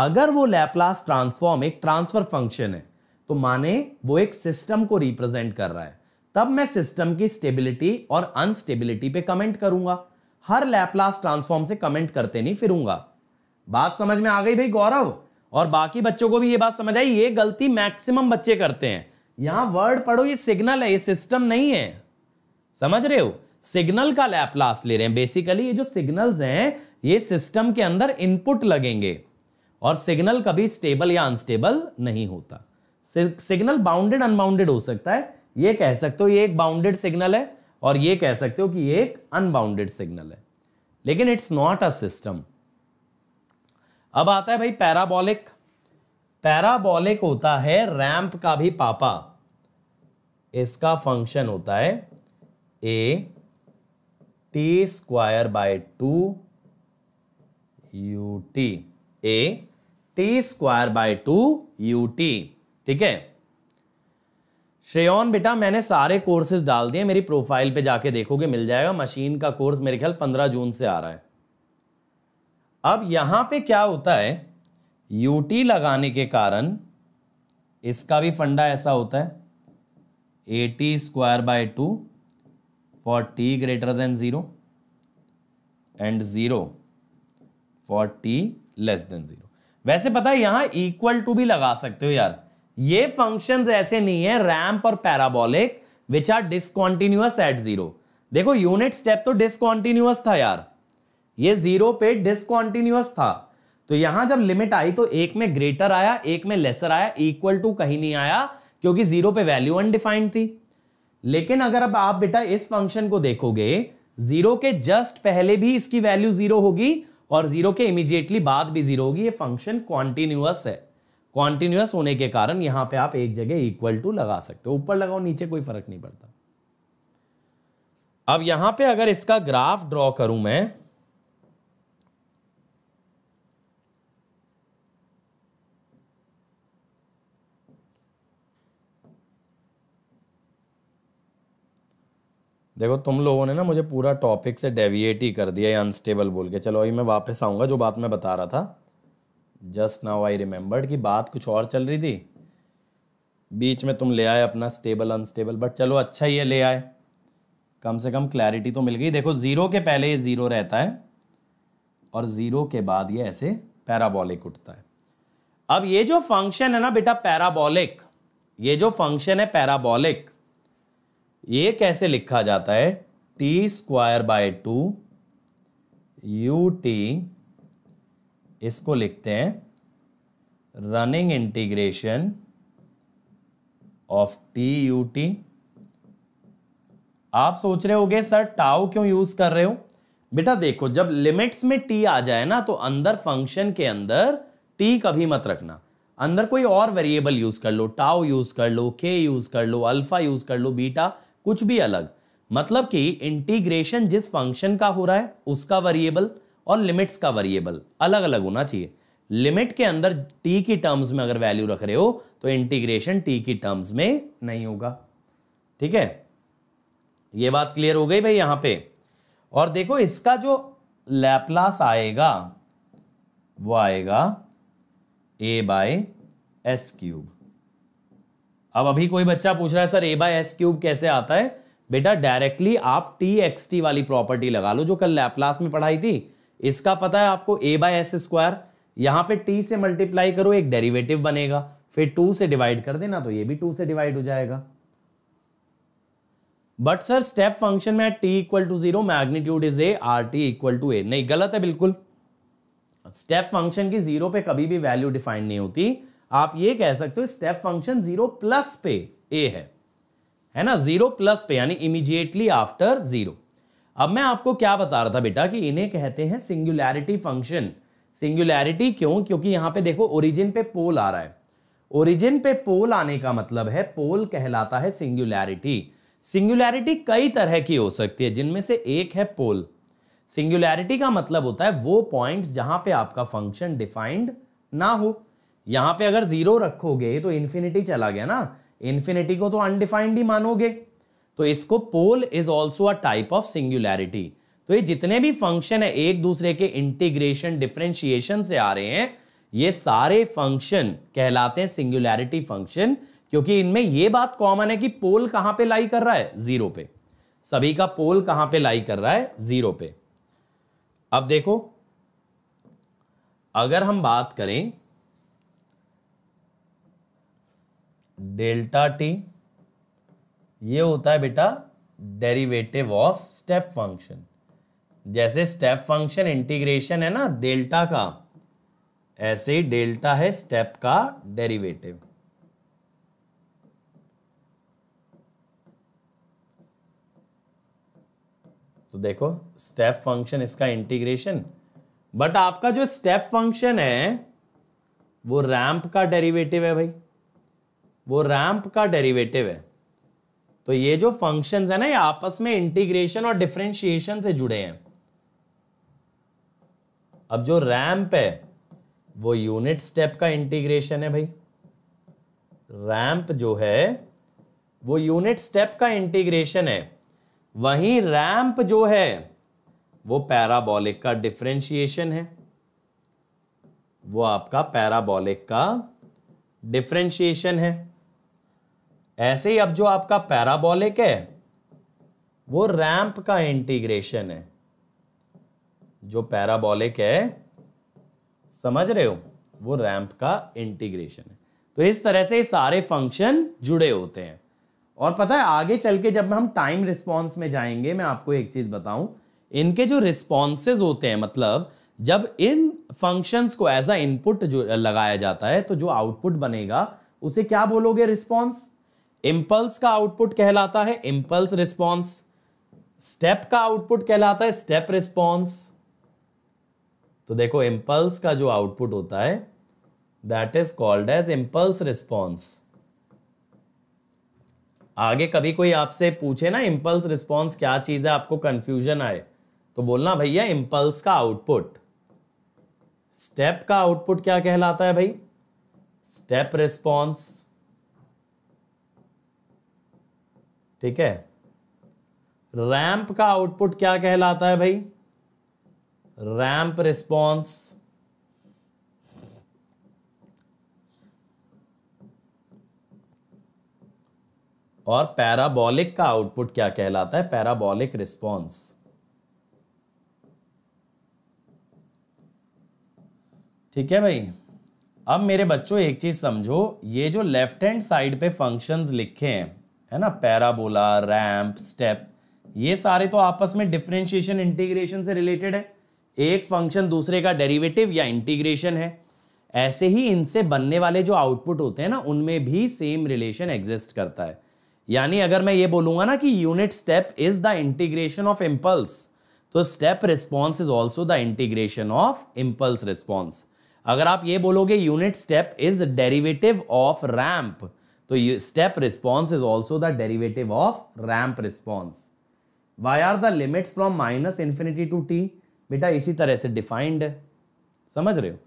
अगर वो लैपलास ट्रांसफॉर्म एक ट्रांसफर फंक्शन है तो माने वो एक सिस्टम को रिप्रेजेंट कर रहा है तब मैं सिस्टम की स्टेबिलिटी और अनस्टेबिलिटी पे कमेंट करूंगा हर लैपलास ट्रांसफॉर्म से कमेंट करते नहीं फिरूंगा बात समझ में आ गई भाई गौरव और बाकी बच्चों को भी ये बात समझ आई ये गलती मैक्सिमम बच्चे करते हैं यहां वर्ड पढ़ो ये सिग्नल है ये सिस्टम नहीं है समझ रहे हो सिग्नल का लैपलास ले रहे हैं बेसिकली ये जो सिग्नल्स हैं ये सिस्टम के अंदर इनपुट लगेंगे और सिग्नल कभी स्टेबल या अनस्टेबल नहीं होता सिग्नल बाउंडेड अनबाउंडेड हो सकता है ये कह सकते हो ये एक बाउंडेड सिग्नल है और ये कह सकते हो कि ये एक अनबाउंडेड सिग्नल है लेकिन इट्स नॉट अ सिस्टम अब आता है भाई पैराबॉलिक पैराबॉलिक होता है रैंप का भी पापा इसका फंक्शन होता है a t square by two u t a t square by two u t ठीक है श्रेयन बेटा मैंने सारे कोर्सेज डाल दिए मेरी प्रोफाइल पे जाके देखोगे मिल जाएगा मशीन का कोर्स मेरे ख्याल पंद्रह जून से आ रहा है अब यहां पे क्या होता है यूटी लगाने के कारण इसका भी फंडा ऐसा होता है a t square by two for T greater than zero and zero for T less than zero वैसे पता है यहां इक्वल टू भी लगा सकते हो यार ये फंक्शंस ऐसे नहीं है रैम्प और parabolic which are discontinuous at zero देखो यूनिट स्टेप तो डिसकॉन्टिन्यूअस था यार ये जीरो पे डिसकॉन्टिन्यूस था तो यहां जब लिमिट आई तो एक में ग्रेटर आया एक में लेसर आया इक्वल टू कहीं नहीं आया क्योंकि जीरो पे वैल्यू अनडिफाइंड थी लेकिन अगर अब आप बेटा इस फंक्शन को देखोगे जीरो के जस्ट पहले भी इसकी वैल्यू जीरो होगी और जीरो के इमीजिएटली बाद भी जीरो होगी ये फंक्शन कॉन्टिन्यूस है कॉन्टिन्यूस होने के कारण यहां पे आप एक जगह इक्वल टू लगा सकते हो ऊपर लगाओ नीचे कोई फर्क नहीं पड़ता अब यहां पे अगर इसका ग्राफ ड्रॉ करूं मैं देखो तुम लोगों ने ना मुझे पूरा टॉपिक से डेविएट ही कर दिया ये अनस्टेबल बोल के चलो अभी मैं वापस आऊँगा जो बात मैं बता रहा था जस्ट नाउ आई रिमेंबर्ड कि बात कुछ और चल रही थी बीच में तुम ले आए अपना स्टेबल अनस्टेबल बट चलो अच्छा ही है ले आए कम से कम क्लैरिटी तो मिल गई देखो ज़ीरो के पहले ये ज़ीरो रहता है और ज़ीरो के बाद ये ऐसे पैराबॉलिक उठता है अब ये जो फंक्शन है ना बेटा पैराबॉलिक ये जो फंक्शन है पैराबॉलिक ये कैसे लिखा जाता है t square by two u t इसको लिखते हैं running integration of t you t आप सोच रहे होगे सर टाउ क्यों यूज कर रहे हो बेटा देखो जब लिमिट्स में टी आ जाए ना तो अंदर फंक्शन के अंदर टी कभी मत रखना अंदर कोई और वेरिएबल यूज कर लो टाउ यूज कर लो के यूज कर लो अल्फा यूज कर लो बीटा कुछ भी अलग मतलब कि इंटीग्रेशन जिस फंक्शन का हो रहा है उसका वेरिएबल और लिमिट्स का वेरिएबल अलग अलग होना चाहिए लिमिट के अंदर टी की टर्म्स में अगर वैल्यू रख रहे हो तो इंटीग्रेशन टी की टर्म्स में नहीं होगा ठीक है ये बात क्लियर हो गई भाई यहां पे और देखो इसका जो लैपलास आएगा वो आएगा ए बाय एस क्यूब अब अभी कोई बच्चा पूछ रहा है sir A by s cube कैसे आता है बेटा डायरेक्टली आप टी एक्स टी वाली प्रॉपर्टी लगा लो जो कल लैपलास में पढ़ाई थी इसका पता है आपको ए बाई एस स्क्वायर यहाँ पे टी से मल्टीप्लाई करो एक डेरिवेटिव बनेगा फिर टू से डिवाइड कर देना तो ये भी टू से डिवाइड हो जाएगा बट सर स्टेप फंक्शन में t equal to zero magnitude is A r T equal to A नहीं गलत है बिल्कुल स्टेप फंक्शन की जीरो पे कभी भी वैल्यू डिफाइंड नहीं होती आप ये कह सकते हो स्टेप फंक्शन जीरो प्लस पे ए है है ना जीरो प्लस पे यानी इमीजिएटली आफ्टर जीरो अब मैं आपको क्या बता रहा था बेटा कि इन्हें कहते हैं सिंगुलैरिटी फंक्शन सिंगुलैरिटी क्यों क्योंकि यहां पे देखो ओरिजिन पे पोल आ रहा है ओरिजिन पे पोल आने का मतलब है पोल कहलाता है सिंगुलैरिटी सिंगुलैरिटी कई तरह की हो सकती है जिनमें से एक है पोल सिंगुलैरिटी का मतलब होता है वो पॉइंट्स जहां पे आपका फंक्शन डिफाइंड ना हो यहां पे अगर जीरो रखोगे तो इन्फिनिटी चला गया ना इन्फिनिटी को तो अनडिफाइंड ही मानोगे तो इसको pole is also a type of singularity तो ये जितने भी फंक्शन है एक दूसरे के इंटीग्रेशन डिफ्रेंशिएशन से आ रहे हैं ये सारे फंक्शन कहलाते हैं सिंगुलैरिटी फंक्शन क्योंकि इनमें यह बात कॉमन है कि पोल कहां पे लाई कर रहा है जीरो पे सभी का पोल कहां पे लाई कर रहा है जीरो पे अब देखो अगर हम बात करें डेल्टा टी ये होता है बेटा डेरिवेटिव ऑफ स्टेप फंक्शन जैसे स्टेप फंक्शन इंटीग्रेशन है ना डेल्टा का ऐसे ही डेल्टा है स्टेप का डेरिवेटिव तो देखो स्टेप फंक्शन इसका इंटीग्रेशन बट आपका जो स्टेप फंक्शन है वो रैंप का डेरिवेटिव है भाई वो रैंप का डेरिवेटिव है तो ये जो फंक्शंस है ना ये आपस में इंटीग्रेशन और डिफ्रेंशिएशन से जुड़े हैं अब जो रैंप है वो यूनिट स्टेप का इंटीग्रेशन है भाई रैंप जो है वो यूनिट स्टेप का इंटीग्रेशन है वहीं रैंप जो है वो पैराबॉलिक का डिफ्रेंशिएशन है वो आपका पैराबॉलिक का डिफ्रेंशिएशन है ऐसे ही अब जो आपका पैराबॉलिक है वो रैंप का इंटीग्रेशन है जो पैराबॉलिक है समझ रहे हो वो रैंप का इंटीग्रेशन है तो इस तरह से सारे फंक्शन जुड़े होते हैं और पता है आगे चल के जब हम टाइम रिस्पॉन्स में जाएंगे मैं आपको एक चीज बताऊं इनके जो रिस्पॉन्सेज होते हैं मतलब जब इन फंक्शंस को एज अ इनपुट जो लगाया जाता है तो जो आउटपुट बनेगा उसे क्या बोलोगे रिस्पॉन्स इंपल्स का आउटपुट कहलाता है इंपल्स रिस्पॉन्स स्टेप का आउटपुट कहलाता है स्टेप रिस्पॉन्स तो देखो इम्पल्स का जो आउटपुट होता है that is called as impulse response आगे कभी कोई आपसे पूछे ना इंपल्स रिस्पॉन्स क्या चीज़ है आपको कंफ्यूजन आए तो बोलना भैया इंपल्स का आउटपुट स्टेप का आउटपुट क्या कहलाता है भाई स्टेप रिस्पॉन्स ठीक है रैंप का आउटपुट क्या कहलाता है भाई रैंप रिस्पॉन्स और पैराबॉलिक का आउटपुट क्या कहलाता है पैराबॉलिक रिस्पॉन्स ठीक है भाई अब मेरे बच्चों एक चीज समझो ये जो लेफ्ट हैंड साइड पे फंक्शंस लिखे हैं है ना पैराबोला रैम्प स्टेप ये सारे तो आपस में डिफ्रेंशिएशन इंटीग्रेशन से रिलेटेड है एक फंक्शन दूसरे का डेरिवेटिव या इंटीग्रेशन है ऐसे ही इनसे बनने वाले जो आउटपुट होते हैं ना उनमें भी सेम रिलेशन एग्जिस्ट करता है यानी अगर मैं ये बोलूंगा ना कि unit step is the integration of impulse तो step response is also the integration of impulse response अगर आप ये बोलोगे unit step is derivative of ramp तो ये step response is also the derivative of ramp response why are the limits from minus infinity to t बेटा इसी तरह से डिफाइंड है समझ रहे हो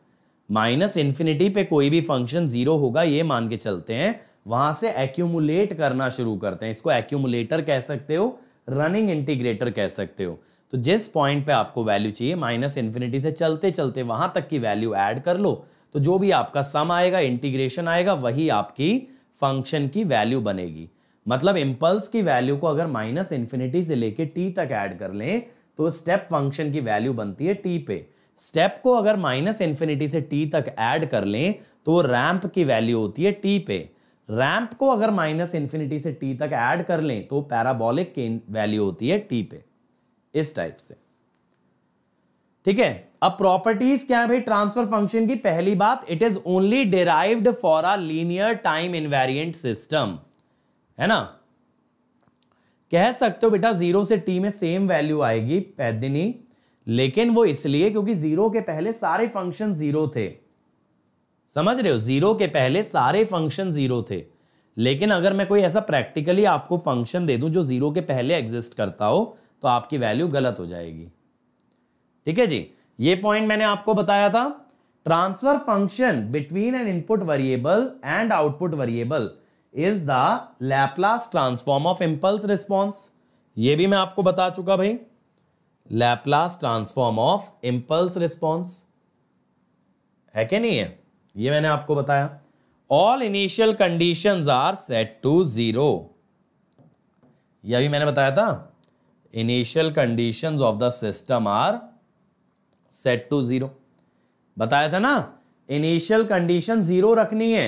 माइनस इन्फिनिटी पे कोई भी फंक्शन जीरो होगा ये मान के चलते हैं वहां से एक्यूमुलेट करना शुरू करते हैं इसको एक्यूमुलेटर कह सकते हो रनिंग इंटीग्रेटर कह सकते हो तो जिस पॉइंट पे आपको वैल्यू चाहिए माइनस इन्फिनिटी से चलते चलते वहां तक की वैल्यू ऐड कर लो तो जो भी आपका सम आएगा इंटीग्रेशन आएगा वही आपकी फंक्शन की वैल्यू बनेगी मतलब इम्पल्स की वैल्यू को अगर माइनस इन्फिनिटी से लेके टी तक ऐड कर लें तो स्टेप फंक्शन की वैल्यू बनती है टी पे स्टेप को अगर माइनस इन्फिनिटी से टी तक ऐड कर लें तो रैंप की वैल्यू होती है टी पे रैंप को अगर माइनस इन्फिनिटी से टी तक ऐड कर लें तो पैराबॉलिक की वैल्यू होती है टी पे इस टाइप से ठीक है अब प्रॉपर्टीज क्या है भाई ट्रांसफर फंक्शन की पहली बात it is only derived for a linear time invariant system है ना कह सकते हो बेटा जीरो से टी में सेम वैल्यू आएगी पैदिनी लेकिन वो इसलिए क्योंकि जीरो के पहले सारे फंक्शन जीरो थे समझ रहे हो जीरो के पहले सारे फंक्शन जीरो थे लेकिन अगर मैं कोई ऐसा प्रैक्टिकली आपको फंक्शन दे दूं जो जीरो के पहले एग्जिस्ट करता हो तो आपकी वैल्यू गलत हो जाएगी ठीक है जी ये पॉइंट मैंने आपको बताया था transfer function between an input variable and output variable is the Laplace transform of impulse response ये भी मैं आपको बता चुका भाई Laplace transform of impulse response है क्या नहीं है ये मैंने आपको बताया all initial condition are set to zero भी मैंने बताया था initial condition of the system are set to zero बताया था ना इनिशियल कंडीशन जीरो रखनी है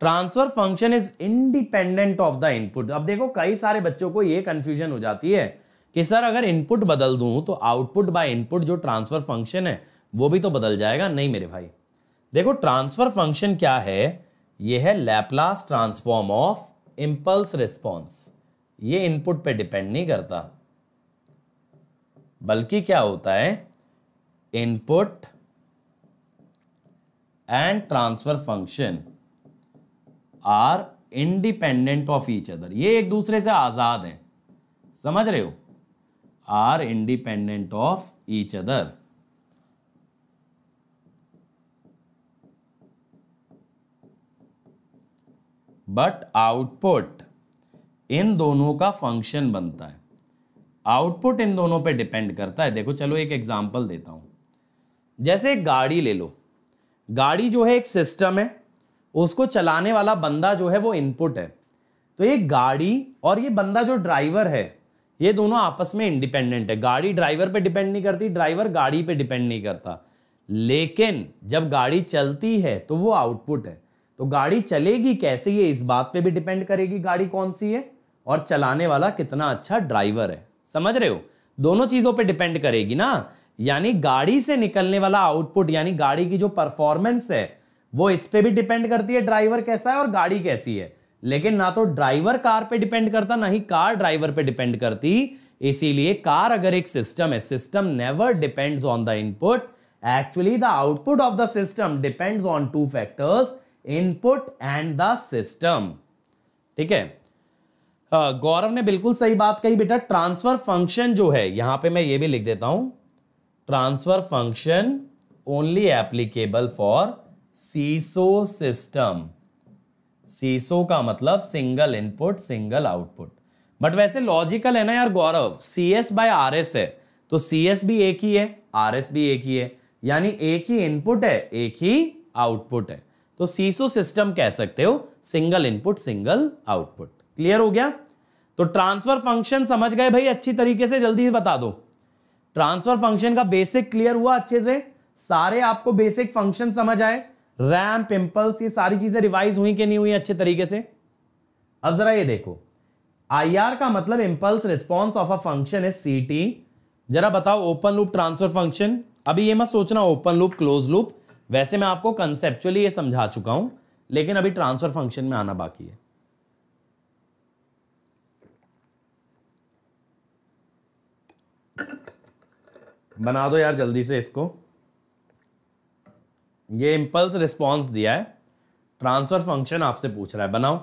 transfer function is independent of the input अब देखो कई सारे बच्चों को ये कंफ्यूजन हो जाती है कि सर अगर इनपुट बदल दूं तो आउटपुट बाय इनपुट जो ट्रांसफर फंक्शन है वो भी तो बदल जाएगा नहीं मेरे भाई देखो ट्रांसफर फंक्शन क्या है ये है Laplace transform of impulse response ये इनपुट पे डिपेंड नहीं करता बल्कि क्या होता है input and transfer function are independent of each other ये एक दूसरे से आज़ाद हैं समझ रहे हो are independent of each other but output इन दोनों का फंक्शन बनता है आउटपुट इन दोनों पे डिपेंड करता है देखो चलो एक एग्जांपल देता हूं जैसे एक गाड़ी ले लो गाड़ी जो है एक सिस्टम है उसको चलाने वाला बंदा जो है वो इनपुट है तो ये गाड़ी और ये बंदा जो ड्राइवर है ये दोनों आपस में इंडिपेंडेंट है गाड़ी ड्राइवर पे डिपेंड नहीं करती ड्राइवर गाड़ी पे डिपेंड नहीं करता लेकिन जब गाड़ी चलती है तो वो आउटपुट है तो गाड़ी चलेगी कैसे ये इस बात पे भी डिपेंड करेगी गाड़ी कौन सी है और चलाने वाला कितना अच्छा ड्राइवर है समझ रहे हो दोनों चीज़ों पे डिपेंड करेगी ना यानी गाड़ी से निकलने वाला आउटपुट यानी गाड़ी की जो परफॉर्मेंस है वो इस पर भी डिपेंड करती है ड्राइवर कैसा है और गाड़ी कैसी है लेकिन ना तो ड्राइवर कार पे डिपेंड करता ना ही कार ड्राइवर पे डिपेंड करती इसीलिए कार अगर एक सिस्टम है system never depends on the input actually the output of the system depends on two factors input and the system ठीक है गौरव ने बिल्कुल सही बात कही बेटा ट्रांसफर फंक्शन जो है यहां पे मैं ये भी लिख देता हूं transfer function only applicable for SISO system SISO का मतलब single input single output but वैसे लॉजिकल है ना यार Gaurav C s by R s है तो सी एस भी एक ही है आर एस भी एक ही है यानी एक ही इनपुट है एक ही आउटपुट है तो सीसो सिस्टम कह सकते हो single input single output clear हो गया तो ट्रांसफर फंक्शन समझ गए भाई अच्छी तरीके से जल्दी बता दो ट्रांसफर फंक्शन का बेसिक क्लियर हुआ अच्छे से सारे आपको बेसिक फंक्शन समझ आए रैम पिंपल्स ये सारी चीजें रिवाइज हुई कि नहीं हुई अच्छे तरीके से अब जरा ये देखो आई का मतलब impulse response of a function is C जरा बताओ ओपन लूप ट्रांसफर फंक्शन अभी ये मत सोचना ओपन लूप क्लोज लूप वैसे मैं आपको कंसेप्चुअली ये समझा चुका हूं लेकिन अभी ट्रांसफर फंक्शन में आना बाकी है बना दो यार जल्दी से इसको ये इम्पल्स रिस्पॉन्स दिया है ट्रांसफर फंक्शन आपसे पूछ रहा है बनाओ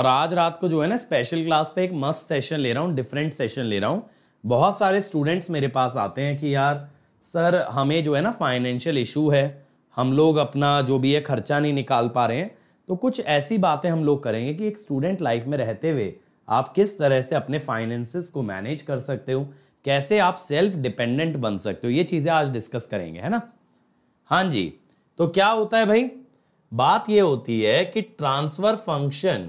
और आज रात को जो है ना स्पेशल क्लास पे एक मस्त सेशन ले रहा हूँ डिफरेंट सेशन ले रहा हूँ बहुत सारे स्टूडेंट्स मेरे पास आते हैं कि यार सर हमें जो है ना फाइनेंशियल इशू है हम लोग अपना जो भी है खर्चा नहीं निकाल पा रहे हैं तो कुछ ऐसी बातें हम लोग करेंगे कि एक स्टूडेंट लाइफ में रहते हुए आप किस तरह से अपने फाइनेंसिस को मैनेज कर सकते हो कैसे आप सेल्फ डिपेंडेंट बन सकते हो ये चीज़ें आज डिस्कस करेंगे है ना हाँ जी तो क्या होता है भाई बात ये होती है कि transfer function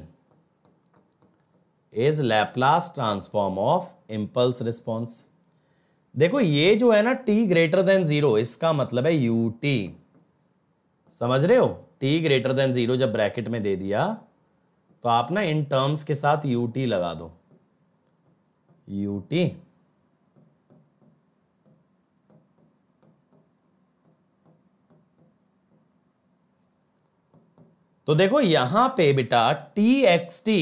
is Laplace transform of impulse response देखो ये जो है ना टी ग्रेटर देन जीरो इसका मतलब है यू टी समझ रहे हो टी ग्रेटर देन जीरो जब ब्रैकेट में दे दिया तो आप ना इन टर्म्स के साथ यूटी लगा दो यूटी तो देखो यहां पे बेटा टी एक्स टी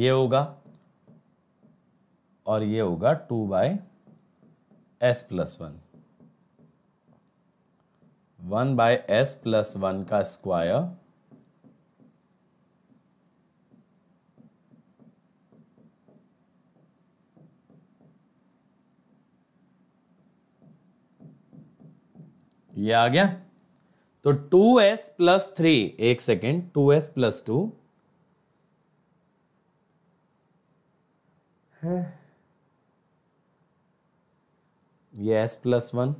ये होगा और ये होगा two by s plus one one by s plus one का स्क्वायर ये आ गया तो 2s एस प्लस थ्री एक second two s plus two है ये एस प्लस वन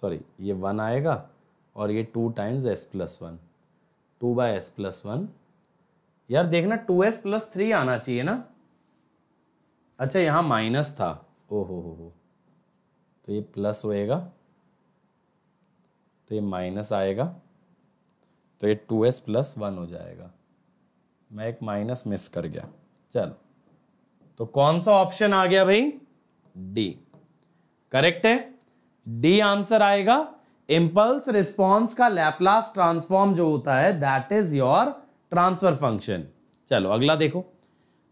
सॉरी ये वन आएगा और ये two times s plus one two by s plus one यार देखना टू एस प्लस थ्री आना चाहिए ना अच्छा यहाँ माइनस था ओ हो हो हो तो ये प्लस होएगा तो ये माइनस आएगा तो ये टू एस प्लस वन हो जाएगा मैं एक माइनस मिस कर गया चलो तो कौन सा ऑप्शन आ गया भाई डी करेक्ट है डी आंसर आएगा इंपल्स रिस्पॉन्स का लैपलास ट्रांसफॉर्म जो होता है that is your transfer function चलो अगला देखो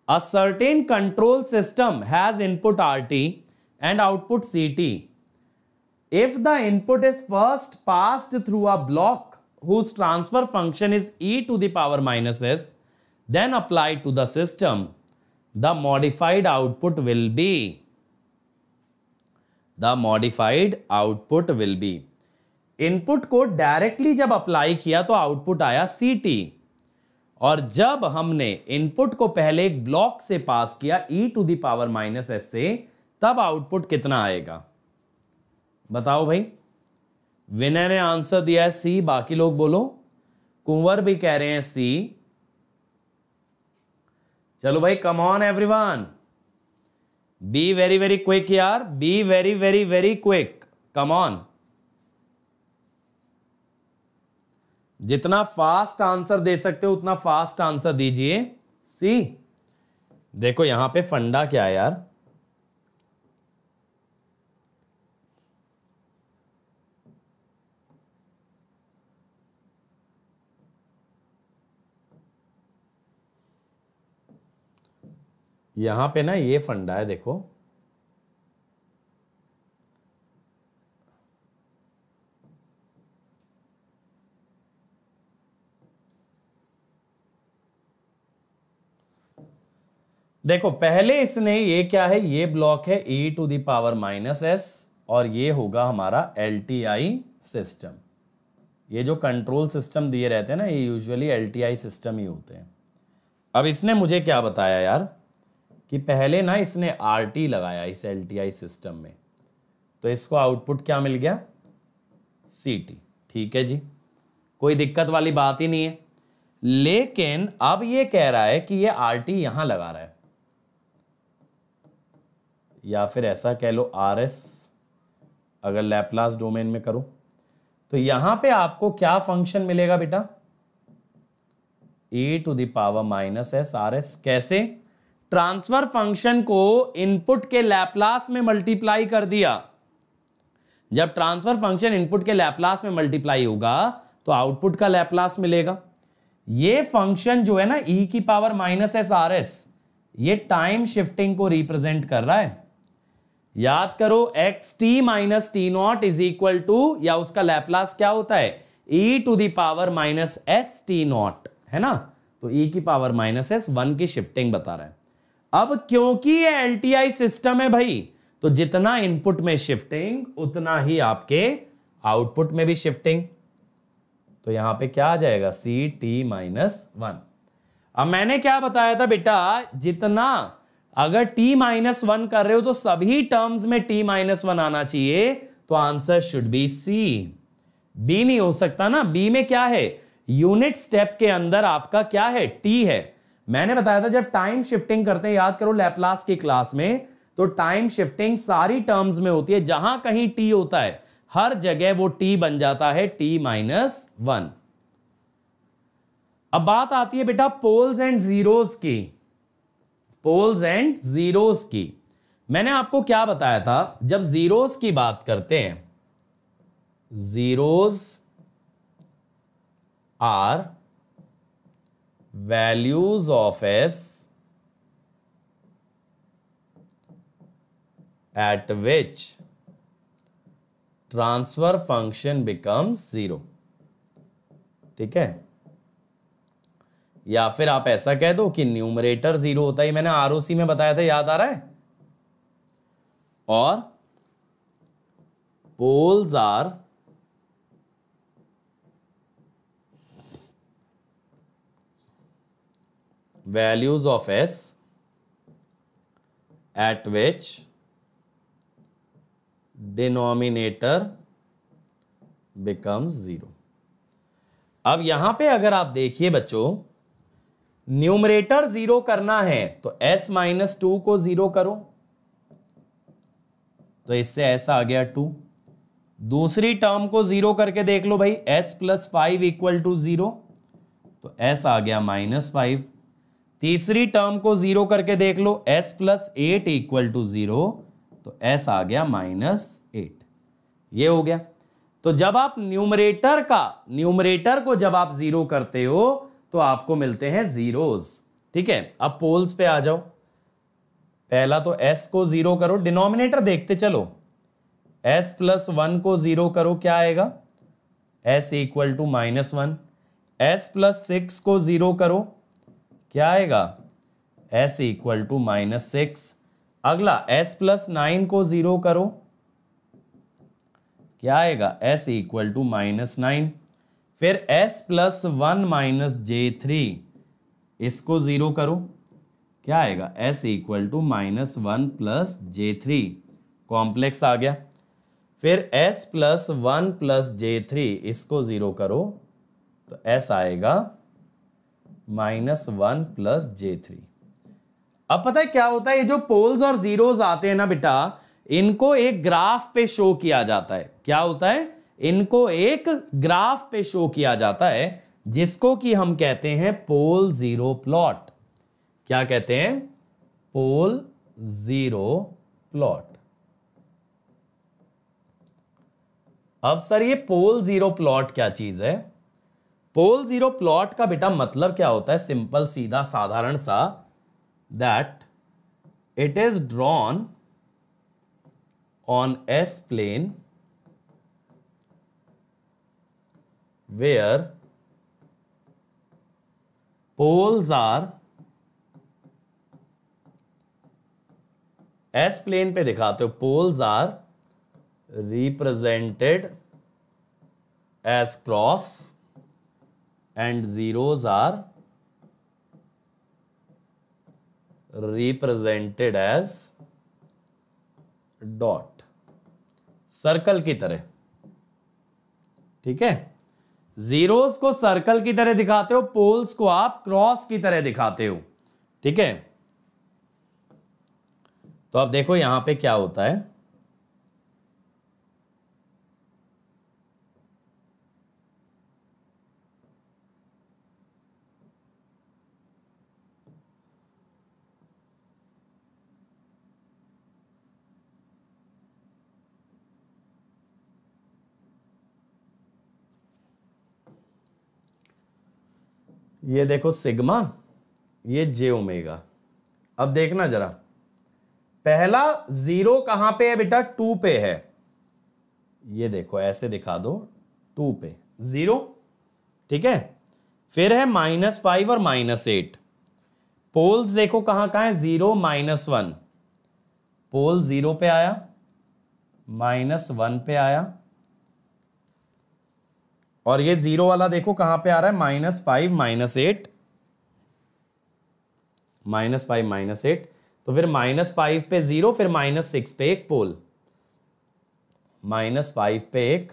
a certain control system has input r t and output c t if the input is first pass through a block whose transfer function is e to the power minus s then apply to the system the modified output will be the modified output will B input को directly जब apply किया तो output आया सी T और जब हमने input को पहले एक ब्लॉक से पास किया e to the power minus s से तब आउटपुट कितना आएगा बताओ भाई विनय ने आंसर दिया है सी बाकी लोग बोलो कुंवर भी कह रहे हैं सी चलो भाई come on everyone be very very quick यार be very very very quick come on जितना फास्ट आंसर दे सकते हो उतना फास्ट आंसर दीजिए सी देखो यहां पे फंडा क्या है यार यहां पे ना ये फंडा है देखो देखो पहले इसने ये क्या है ये ब्लॉक है e to the power minus s और ये होगा हमारा एल सिस्टम ये जो कंट्रोल सिस्टम दिए रहते हैं ना ये यूजुअली एल सिस्टम ही होते हैं अब इसने मुझे क्या बताया यार कि पहले ना इसने आर टी लगाया इस एल टी आई सिस्टम में तो इसको आउटपुट क्या मिल गया सी टी ठीक है जी कोई दिक्कत वाली बात ही नहीं है लेकिन अब ये कह रहा है कि ये आर टी यहां लगा रहा है या फिर ऐसा कह लो आर एस अगर लैपलास डोमेन में करो तो यहां पे आपको क्या फंक्शन मिलेगा बेटा e to the power minus s r s कैसे ट्रांसफर फंक्शन को इनपुट के लैपलास में मल्टीप्लाई कर दिया जब ट्रांसफर फंक्शन इनपुट के लैपलास में मल्टीप्लाई होगा तो आउटपुट का लैपलास मिलेगा ये फंक्शन जो है ना e की power minus s r s ये टाइम शिफ्टिंग को रिप्रेजेंट कर रहा है याद करो x t minus t naught is equal to या उसका लैपलास क्या होता है e to the power minus s t naught है ना तो ई e की पावर माइनस एस वन की शिफ्टिंग बता रहा है अब क्योंकि ये एलटीआई सिस्टम है भाई तो जितना इनपुट में शिफ्टिंग उतना ही आपके आउटपुट में भी शिफ्टिंग तो यहां पे क्या आ जाएगा सी टी माइनस वन अब मैंने क्या बताया था बेटा जितना अगर टी माइनस वन कर रहे हो तो सभी टर्म्स में टी माइनस वन आना चाहिए तो answer should be C B नहीं हो सकता ना बी में क्या है यूनिट स्टेप के अंदर आपका क्या है टी है मैंने बताया था जब टाइम शिफ्टिंग करते हैं याद करो लैपलास की क्लास में तो टाइम शिफ्टिंग सारी टर्म्स में होती है जहां कहीं टी होता है हर जगह वो टी बन जाता है टी माइनस वन अब बात आती है बेटा पोल्स एंड जीरोस की पोल्स एंड जीरोस की मैंने आपको क्या बताया था जब जीरोस की बात करते हैं zeros are values of s at which transfer function becomes zero ठीक है या फिर आप ऐसा कह दो कि न्यूमरेटर जीरो होता ही मैंने आरओसी में बताया था याद आ रहा है और poles are values of s at which denominator becomes zero. अब यहां पे अगर आप देखिए बच्चों न्यूमरेटर जीरो करना है तो s माइनस टू को जीरो करो तो इससे ऐसा आ गया टू दूसरी टर्म को जीरो करके देख लो भाई s plus five equal to zero तो s आ गया माइनस फाइव तीसरी टर्म को जीरो करके देख लो s plus eight equal to zero तो s आ गया माइनस एट ये हो गया तो जब आप न्यूमरेटर का न्यूमरेटर को जब आप जीरो करते हो तो आपको मिलते हैं जीरोस ठीक है अब पोल्स पे आ जाओ पहला तो s को जीरो करो डिनोमिनेटर देखते चलो s प्लस वन को जीरो करो क्या आएगा s equal to minus one s plus six को जीरो करो क्या आएगा s equal to minus six अगला s प्लस नाइन को जीरो करो क्या आएगा s equal to minus nine फिर s plus one minus j three इसको ज़ीरो करो क्या आएगा s equal to minus one plus j three complex आ गया फिर s plus one plus j three इसको ज़ीरो करो तो s आएगा minus one plus j three अब पता है क्या होता है ये जो पोल्स और जीरोस आते हैं ना बेटा इनको एक ग्राफ पे शो किया जाता है क्या होता है इनको एक ग्राफ पे शो किया जाता है जिसको कि हम कहते हैं पोल जीरो प्लॉट क्या कहते हैं पोल जीरो प्लॉट अब सर ये पोल जीरो प्लॉट क्या चीज है पोल जीरो प्लॉट का बेटा मतलब क्या होता है सिंपल सीधा साधारण सा that it is drawn on s plane where poles are s plane पे दिखाते हो poles are represented as cross and zeros are represented as dot circle की तरह ठीक है जीरोस को सर्कल की तरह दिखाते हो पोल्स को आप क्रॉस की तरह दिखाते हो ठीक है तो आप देखो यहां पे क्या होता है ये देखो सिग्मा ये जे ओमेगा अब देखना जरा पहला जीरो कहां पे है बेटा टू पे है ये देखो ऐसे दिखा दो टू पे जीरो ठीक है फिर है माइनस फाइव और माइनस एट पोल्स देखो कहाँ कहाँ है zero minus one pole zero पे आया माइनस वन पे आया और ये जीरो वाला देखो कहां पे आ रहा है minus five minus eight minus five minus eight तो फिर माइनस फाइव पे जीरो फिर माइनस सिक्स पे एक पोल माइनस फाइव पे एक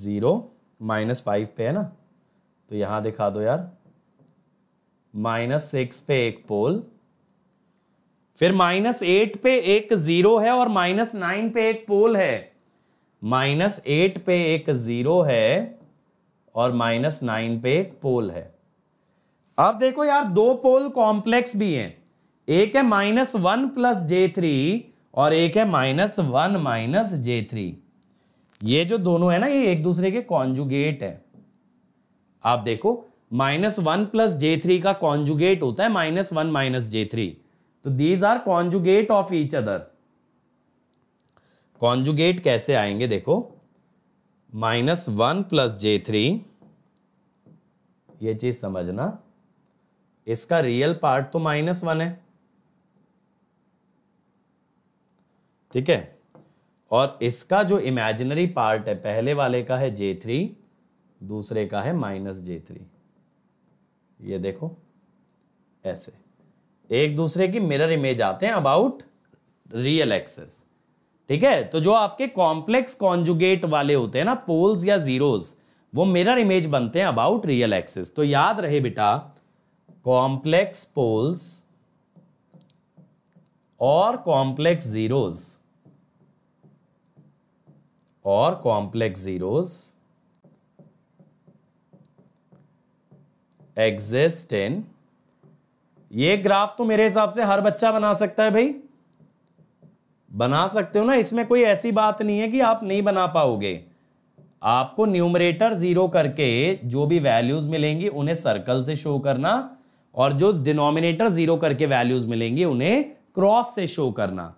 जीरो माइनस फाइव पे है ना तो यहां दिखा दो यार माइनस सिक्स पे एक पोल फिर माइनस एट पे एक जीरो है और माइनस नाइन पे एक पोल है माइनस एट पे एक ज़ीरो है और माइनस नाइन पे एक पोल है अब देखो यार दो पोल कॉम्प्लेक्स भी हैं एक है minus one plus j three और एक है minus one minus j three ये जो दोनों है ना ये एक दूसरे के कॉन्जुगेट है आप देखो minus one plus j three का कॉन्जुगेट होता है minus one minus j three तो these are conjugate of each other conjugate कैसे आएंगे देखो minus one plus j three ये चीज समझना इसका रियल पार्ट तो माइनस वन है ठीक है और इसका जो इमेजिनरी पार्ट है पहले वाले का है जे थ्री दूसरे का है माइनस जे थ्री ये देखो ऐसे एक दूसरे की मिरर इमेज आते हैं अबाउट रियल एक्सेस ठीक है तो जो आपके कॉम्प्लेक्स कॉन्जुगेट वाले होते हैं ना पोल्स या जीरोज वो मिरर इमेज बनते हैं अबाउट रियल एक्सिस तो याद रहे बेटा कॉम्प्लेक्स पोल्स और कॉम्प्लेक्स जीरोज और कॉम्प्लेक्स जीरोज एग्जिस्ट इन ये ग्राफ तो मेरे हिसाब से हर बच्चा बना सकता है भाई बना सकते हो ना इसमें कोई ऐसी बात नहीं है कि आप नहीं बना पाओगे आपको न्यूमरेटर जीरो करके जो भी वैल्यूज मिलेंगी उन्हें सर्कल से शो करना और जो डिनोमिनेटर जीरो करके वैल्यूज मिलेंगी उन्हें क्रॉस से शो करना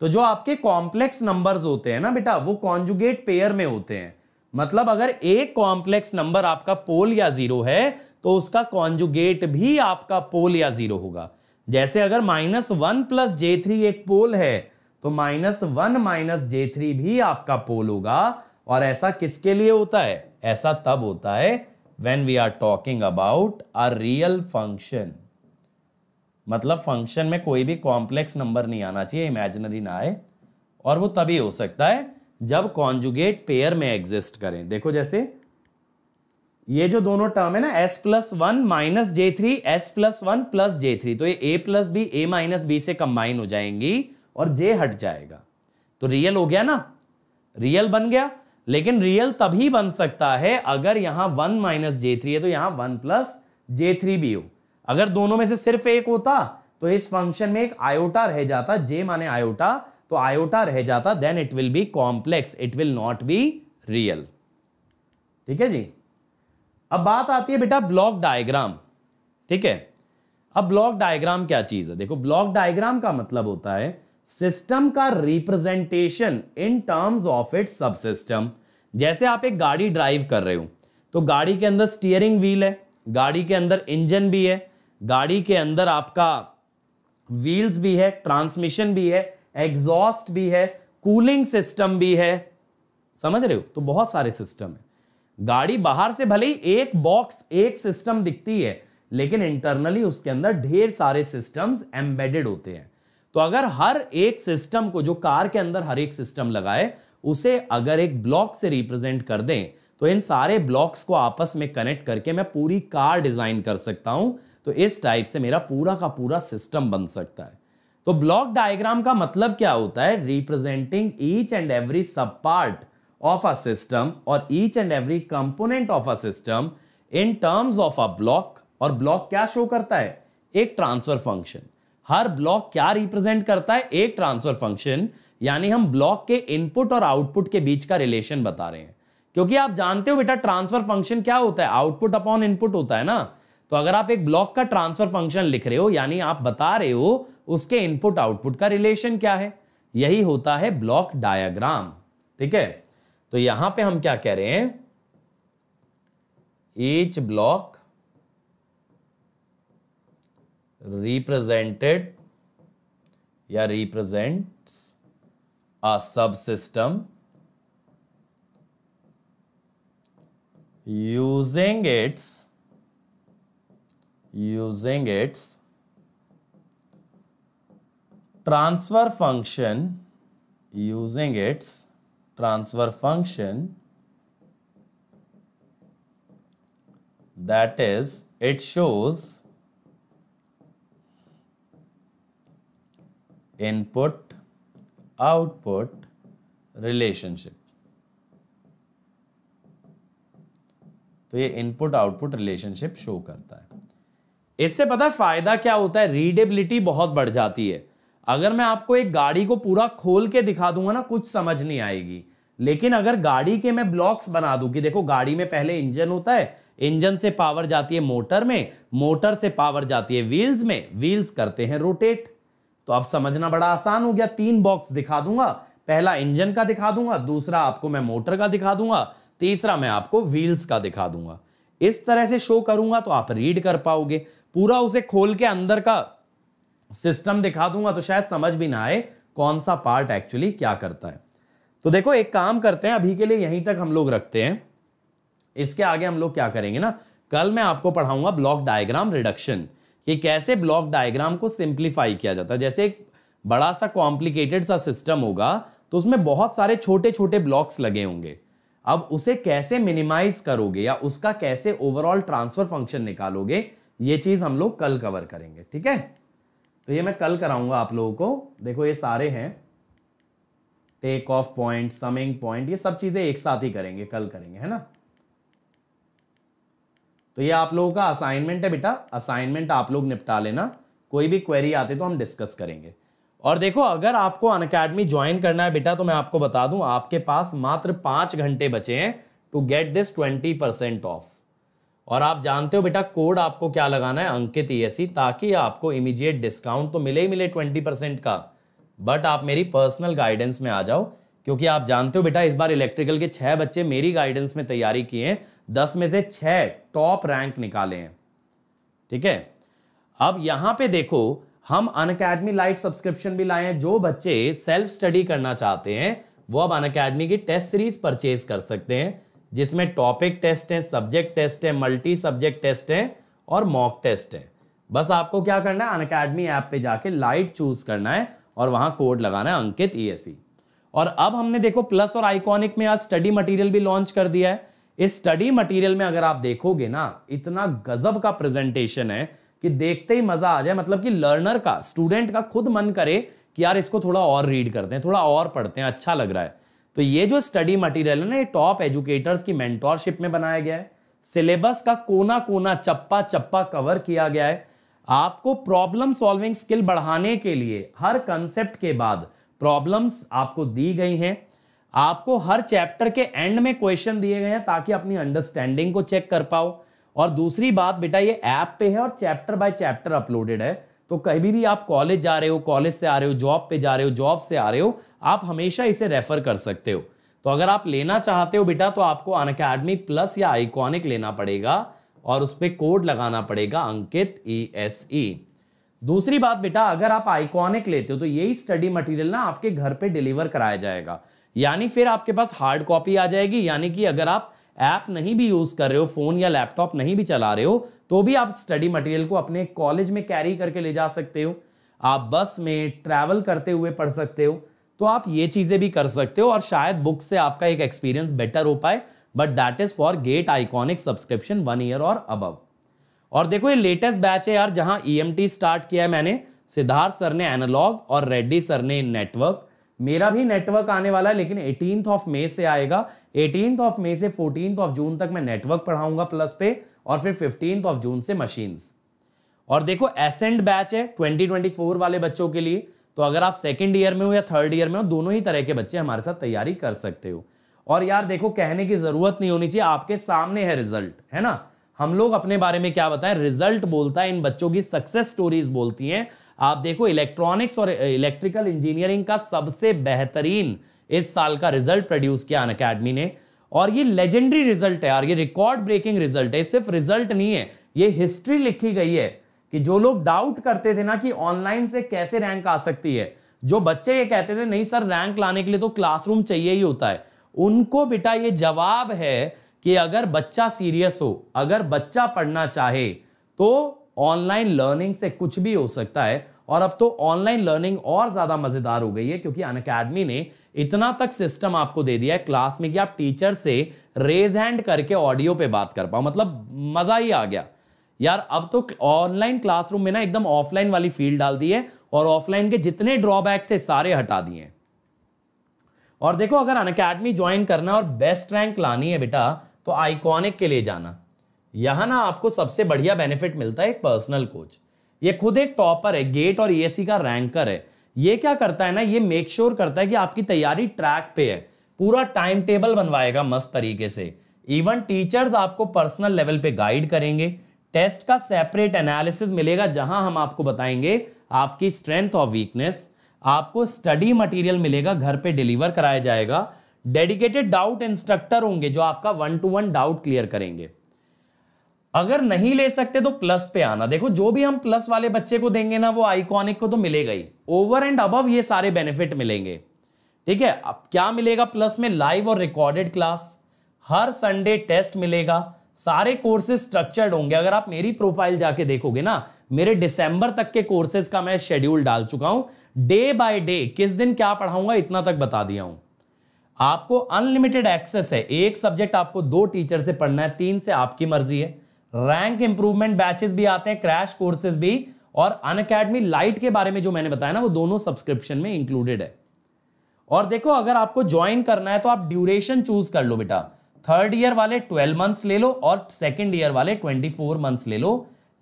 तो जो आपके कॉम्प्लेक्स नंबर्स होते हैं ना बेटा वो कॉन्जुगेट पेयर में होते हैं मतलब अगर एक कॉम्प्लेक्स नंबर आपका पोल या जीरो है तो उसका कॉन्जुगेट भी आपका पोल या जीरो होगा जैसे अगर minus one plus j three एक पोल है तो minus one minus j three भी आपका पोल होगा और ऐसा किसके लिए होता है ऐसा तब होता है when we are talking about a real function मतलब फंक्शन में कोई भी कॉम्प्लेक्स नंबर नहीं आना चाहिए इमेजिनरी ना आए और वो तभी हो सकता है जब कॉन्जुगेट पेयर में एग्जिस्ट करें देखो जैसे ये जो दोनों टर्म है ना s plus one minus j three s plus one plus j three तो ये a plus b a minus b से कंबाइन हो जाएंगी और जे हट जाएगा तो रियल हो गया ना रियल बन गया लेकिन रियल तभी बन सकता है अगर यहां वन माइनस जे थ्री है तो यहां वन प्लस जे थ्री भी हो अगर दोनों में से सिर्फ एक होता तो इस फंक्शन में एक आयोटा रह जाता जे माने आयोटा तो आयोटा रह जाता then it will be complex it will not be real ठीक है जी अब बात आती है बेटा ब्लॉक डायग्राम ठीक है अब ब्लॉक डायग्राम क्या चीज है देखो ब्लॉक डायग्राम का मतलब होता है सिस्टम का representation in terms of it sub system जैसे आप एक गाड़ी ड्राइव कर रहे हो तो गाड़ी के अंदर स्टीयरिंग व्हील है गाड़ी के अंदर इंजन भी है गाड़ी के अंदर आपका व्हील्स भी है ट्रांसमिशन भी है एग्जॉस्ट भी है कूलिंग सिस्टम भी है समझ रहे हो तो बहुत सारे सिस्टम है गाड़ी बाहर से भले ही एक बॉक्स एक सिस्टम दिखती है लेकिन इंटरनली उसके अंदर ढेर सारे सिस्टम्स एम्बेडेड होते हैं तो अगर हर एक सिस्टम को जो कार के अंदर हर एक सिस्टम लगाए उसे अगर एक ब्लॉक से रिप्रेजेंट कर दें तो इन सारे ब्लॉक्स को आपस में कनेक्ट करके मैं पूरी कार डिजाइन कर सकता हूं तो इस टाइप से मेरा पूरा का पूरा सिस्टम बन सकता है तो ब्लॉक डायग्राम का मतलब क्या होता है representing each and every sub part of a system और each and every component of a system in terms of a block और ब्लॉक क्या शो करता है एक ट्रांसफर फंक्शन हर ब्लॉक क्या रिप्रेजेंट करता है एक ट्रांसफर फंक्शन यानी हम ब्लॉक के इनपुट और आउटपुट के बीच का रिलेशन बता रहे हैं क्योंकि आप जानते हो बेटा ट्रांसफर फंक्शन क्या होता है आउटपुट अपॉन इनपुट होता है ना तो अगर आप एक ब्लॉक का ट्रांसफर फंक्शन लिख रहे हो यानी आप बता रहे हो उसके इनपुट आउटपुट का रिलेशन क्या है यही होता है ब्लॉक डायग्राम ठीक है तो यहां पे हम क्या कह रहे हैं each block represented yeah represents a subsystem using its using its transfer function using its transfer function that is it shows input output relationship तो ये इनपुट आउटपुट रिलेशनशिप शो करता है इससे पता है फायदा क्या होता है रीडेबिलिटी बहुत बढ़ जाती है अगर मैं आपको एक गाड़ी को पूरा खोल के दिखा दूंगा ना कुछ समझ नहीं आएगी लेकिन अगर गाड़ी के मैं ब्लॉक्स बना दू कि देखो गाड़ी में पहले इंजन होता है इंजन से पावर जाती है मोटर में मोटर से पावर जाती है व्हील्स में व्हील्स करते हैं रोटेट तो अब समझना बड़ा आसान हो गया तीन बॉक्स दिखा दूंगा पहला इंजन का दिखा दूंगा दूसरा आपको मैं मोटर का दिखा दूंगा तीसरा मैं आपको व्हील्स का दिखा दूंगा इस तरह से शो करूंगा तो आप रीड कर पाओगे पूरा उसे खोल के अंदर का सिस्टम दिखा दूंगा तो शायद समझ भी ना आए कौन सा पार्ट एक्चुअली क्या करता है तो देखो एक काम करते हैं अभी के लिए यहीं तक हम लोग रखते हैं इसके आगे हम लोग क्या करेंगे ना कल मैं आपको पढ़ाऊंगा ब्लॉक डायग्राम रिडक्शन कि कैसे ब्लॉक डायग्राम को सिंप्लीफाई किया जाता है जैसे एक बड़ा सा कॉम्प्लिकेटेड सा सिस्टम होगा तो उसमें बहुत सारे छोटे छोटे ब्लॉक्स लगे होंगे अब उसे कैसे मिनिमाइज करोगे या उसका कैसे ओवरऑल ट्रांसफर फंक्शन निकालोगे ये चीज हम लोग कल कवर करेंगे ठीक है तो ये मैं कल कराऊंगा आप लोगों को देखो ये सारे हैं take off point summing point ये सब चीजें एक साथ ही करेंगे कल करेंगे है ना तो ये आप लोगों का असाइनमेंट है बेटा असाइनमेंट आप लोग निपटा लेना कोई भी क्वेरी आते तो हम डिस्कस करेंगे और देखो अगर आपको अन अकेडमी ज्वाइन करना है बेटा तो मैं आपको बता दूं आपके पास मात्र पाँच घंटे बचे हैं to get this twenty percent of और आप जानते हो बेटा कोड आपको क्या लगाना है अंकित ई e ताकि आपको इमीजिएट डिस्काउंट तो मिले ही मिले ट्वेंटी परसेंट का बट आप मेरी पर्सनल गाइडेंस में आ जाओ क्योंकि आप जानते हो बेटा इस बार इलेक्ट्रिकल के छह बच्चे मेरी गाइडेंस में तैयारी किए हैं दस में से छह टॉप रैंक निकाले हैं ठीक है अब यहां पे देखो हम अन अकेडमी लाइट सब्सक्रिप्शन भी लाए हैं जो बच्चे सेल्फ स्टडी करना चाहते हैं वो अब अन अकेडमी की टेस्ट सीरीज परचेज कर सकते हैं जिसमें टॉपिक टेस्ट है सब्जेक्ट टेस्ट है मल्टी सब्जेक्ट टेस्ट है और मॉक टेस्ट है बस आपको क्या करना है अन अकेडमी ऐप पे जाके लाइट चूज करना है और वहां कोड लगाना है अंकित ई e और अब हमने देखो प्लस और आइकॉनिक में आज स्टडी मटेरियल भी लॉन्च कर दिया है इस स्टडी मटेरियल में अगर आप देखोगे ना इतना गजब का प्रेजेंटेशन है कि देखते ही मजा आ जाए मतलब कि लर्नर का स्टूडेंट का खुद मन करे कि यार इसको थोड़ा और रीड करते हैं थोड़ा और पढ़ते हैं अच्छा लग रहा है तो ये जो स्टडी मटेरियल है ना ये टॉप एजुकेटर्स की मेंटोरशिप में बनाया गया है सिलेबस का कोना कोना चप्पा चप्पा कवर किया गया है आपको प्रॉब्लम सॉल्विंग स्किल बढ़ाने के लिए हर कंसेप्ट के बाद प्रॉब्लम्स आपको दी गई हैं आपको हर चैप्टर के एंड में क्वेश्चन दिए गए हैं ताकि अपनी अंडरस्टैंडिंग को चेक कर पाओ और दूसरी बात बेटा ये ऐप पे है और चैप्टर बाय चैप्टर अपलोडेड है तो कभी भी आप कॉलेज जा रहे हो कॉलेज से आ रहे हो जॉब पे जा रहे हो जॉब से आ रहे हो आप हमेशा इसे रेफर कर सकते हो तो अगर आप लेना चाहते हो बेटा तो आपको अन प्लस या आइकॉनिक लेना पड़ेगा और उस पर कोड लगाना पड़ेगा अंकित ई एस ई दूसरी बात बेटा अगर आप आइकॉनिक लेते हो तो यही स्टडी मटेरियल ना आपके घर पे डिलीवर कराया जाएगा यानी फिर आपके पास हार्ड कॉपी आ जाएगी यानी कि अगर आप ऐप नहीं भी यूज कर रहे हो फोन या लैपटॉप नहीं भी चला रहे हो तो भी आप स्टडी मटेरियल को अपने कॉलेज में कैरी करके ले जा सकते हो आप बस में ट्रैवल करते हुए पढ़ सकते हो तो आप ये चीजें भी कर सकते हो और शायद बुक से आपका एक एक्सपीरियंस बेटर हो पाए but that is for get iconic subscription one year और अबव और देखो ये लेटेस्ट बैच है यार जहां ई e स्टार्ट किया है मैंने सिद्धार्थ सर ने एनालॉग और रेड्डी सर ने नेटवर्क मेरा भी नेटवर्क आने वाला है लेकिन एटीन ऑफ मे से आएगा एटीन ऑफ मे से फोर्टीन ऑफ जून तक मैं नेटवर्क पढ़ाऊंगा प्लस पे और फिर फिफ्टीन ऑफ जून से मशीन्स और देखो एसेंड बैच है ट्वेंटी ट्वेंटी फोर वाले बच्चों के लिए तो अगर आप सेकेंड ईयर में हो या थर्ड ईयर में हो दोनों ही तरह के बच्चे हमारे साथ तैयारी कर सकते हो और यार देखो कहने की जरूरत नहीं होनी चाहिए आपके सामने है रिजल्ट है ना हम लोग अपने बारे में क्या बताएं रिजल्ट बोलता है इन बच्चों की सक्सेस स्टोरीज बोलती हैं आप देखो इलेक्ट्रॉनिक्स और इलेक्ट्रिकल इंजीनियरिंग का सबसे बेहतरीन इस साल का रिजल्ट प्रोड्यूस किया अन अकेडमी ने और ये लेजेंडरी रिजल्ट है यार ये रिकॉर्ड ब्रेकिंग रिजल्ट है सिर्फ रिजल्ट नहीं है ये हिस्ट्री लिखी गई है कि जो लोग डाउट करते थे ना कि ऑनलाइन से कैसे रैंक आ सकती है जो बच्चे ये कहते थे नहीं सर रैंक लाने के लिए तो क्लासरूम चाहिए ही होता है उनको बेटा ये जवाब है कि अगर बच्चा सीरियस हो अगर बच्चा पढ़ना चाहे तो ऑनलाइन लर्निंग से कुछ भी हो सकता है और अब तो ऑनलाइन लर्निंग और ज़्यादा मज़ेदार हो गई है क्योंकि अन अकेडमी ने इतना तक सिस्टम आपको दे दिया है क्लास में कि आप टीचर से रेज हैंड करके ऑडियो पे बात कर पाओ मतलब मज़ा ही आ गया यार अब तो ऑनलाइन क्लासरूम में ना एकदम ऑफलाइन वाली फील्ड डाल दी है और ऑफलाइन के जितने ड्रॉबैक थे सारे हटा दिए और देखो अगर अन अकेडमी ज्वाइन करना और बेस्ट रैंक लानी है बेटा तो आइकॉनिक के लिए जाना यहां ना आपको सबसे बढ़िया बेनिफिट मिलता है एक पर्सनल कोच ये खुद एक टॉपर है गेट और ईएससी का रैंकर है ये क्या करता है ना ये मेक श्योर sure करता है कि आपकी तैयारी ट्रैक पे है पूरा टाइम टेबल बनवाएगा मस्त तरीके से इवन टीचर्स आपको पर्सनल लेवल पे गाइड करेंगे टेस्ट का सेपरेट एनालिसिस मिलेगा जहां हम आपको बताएंगे आपकी स्ट्रेंथ और वीकनेस आपको स्टडी मटेरियल मिलेगा घर पे डिलीवर कराया जाएगा डेडिकेटेड डाउट इंस्ट्रक्टर होंगे जो आपका one to one doubt clear करेंगे अगर नहीं ले सकते तो प्लस पे आना देखो जो भी हम प्लस वाले बच्चे को देंगे ना वो आइकॉनिक को तो मिलेगा ही ओवर एंड अबव ये सारे बेनिफिट मिलेंगे ठीक है अब क्या मिलेगा प्लस में लाइव और रिकॉर्डेड क्लास हर संडे टेस्ट मिलेगा सारे कोर्सेज स्ट्रक्चर्ड होंगे अगर आप मेरी प्रोफाइल जाके देखोगे ना मेरे दिसंबर तक के कोर्सेज का मैं शेड्यूल डाल चुका हूं डे बाय डे किस दिन क्या पढ़ाऊंगा इतना तक बता दिया हूं आपको अनलिमिटेड एक्सेस है एक सब्जेक्ट आपको दो टीचर से पढ़ना है तीन से आपकी मर्जी है रैंक इंप्रूवमेंट बैचेस भी आते हैं क्रैश कोर्सेज भी और अन अकेडमी लाइट के बारे में जो मैंने बताया ना वो दोनों सब्सक्रिप्शन में इंक्लूडेड है और देखो अगर आपको ज्वाइन करना है तो आप ड्यूरेशन चूज कर लो बेटा थर्ड ईयर वाले ट्वेल्व मंथ्स ले लो और सेकेंड ईयर वाले ट्वेंटी फोर मंथ्स ले लो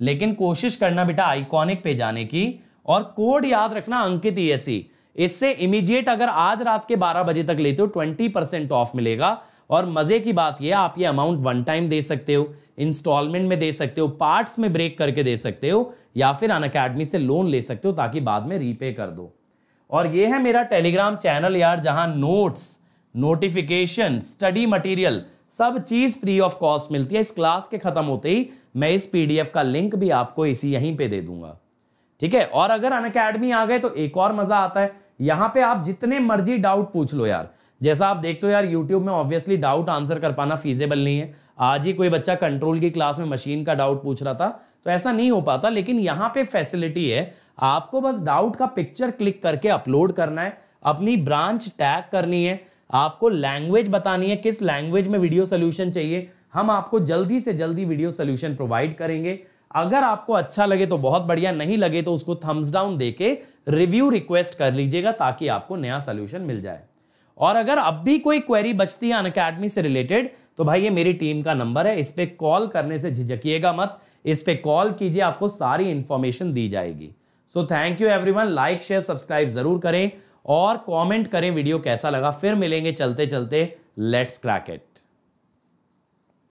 लेकिन कोशिश करना बेटा आइकॉनिक पे जाने की और कोड याद रखना अंकित ईएससी e इससे इमीडिएट अगर आज रात के 12 बजे तक लेते हो 20 परसेंट ऑफ मिलेगा और मजे की बात यह आप ये अमाउंट वन टाइम दे सकते हो इंस्टॉलमेंट में दे सकते हो पार्ट्स में ब्रेक करके दे सकते हो या फिर अन अकेडमी से लोन ले सकते हो ताकि बाद में रीपे कर दो और ये है मेरा टेलीग्राम चैनल यार जहां नोट्स नोटिफिकेशन स्टडी मटेरियल सब चीज फ्री ऑफ कॉस्ट मिलती है इस क्लास के खत्म होते ही मैं इस पीडीएफ का लिंक भी आपको इसी यहीं पे दे दूंगा ठीक है और अगर अन अकेडमी आ गए तो एक और मजा आता है यहां पे आप जितने मर्जी डाउट पूछ लो यार जैसा आप देखते हो यार यूट्यूब में ऑब्वियसली डाउट आंसर कर पाना फीजेबल नहीं है आज ही कोई बच्चा कंट्रोल की क्लास में मशीन का डाउट पूछ रहा था तो ऐसा नहीं हो पाता लेकिन यहाँ पे फैसिलिटी है आपको बस डाउट का पिक्चर क्लिक करके अपलोड करना है अपनी ब्रांच टैग करनी है आपको लैंग्वेज बतानी है किस लैंग्वेज में वीडियो सोल्यूशन चाहिए हम आपको जल्दी से जल्दी वीडियो सोल्यूशन प्रोवाइड करेंगे अगर आपको अच्छा लगे तो बहुत बढ़िया नहीं लगे तो उसको थम्स डाउन देके रिव्यू रिक्वेस्ट कर लीजिएगा ताकि आपको नया सोल्यूशन मिल जाए और अगर अब भी कोई क्वेरी बचती है अनकेडमी से रिलेटेड तो भाई ये मेरी टीम का नंबर है इस पर कॉल करने से झिझकिएगा मत इस पर कॉल कीजिए आपको सारी इंफॉर्मेशन दी जाएगी so thank you everyone like share subscribe जरूर करें और कमेंट करें वीडियो कैसा लगा फिर मिलेंगे चलते चलते लेट्स क्रैक इट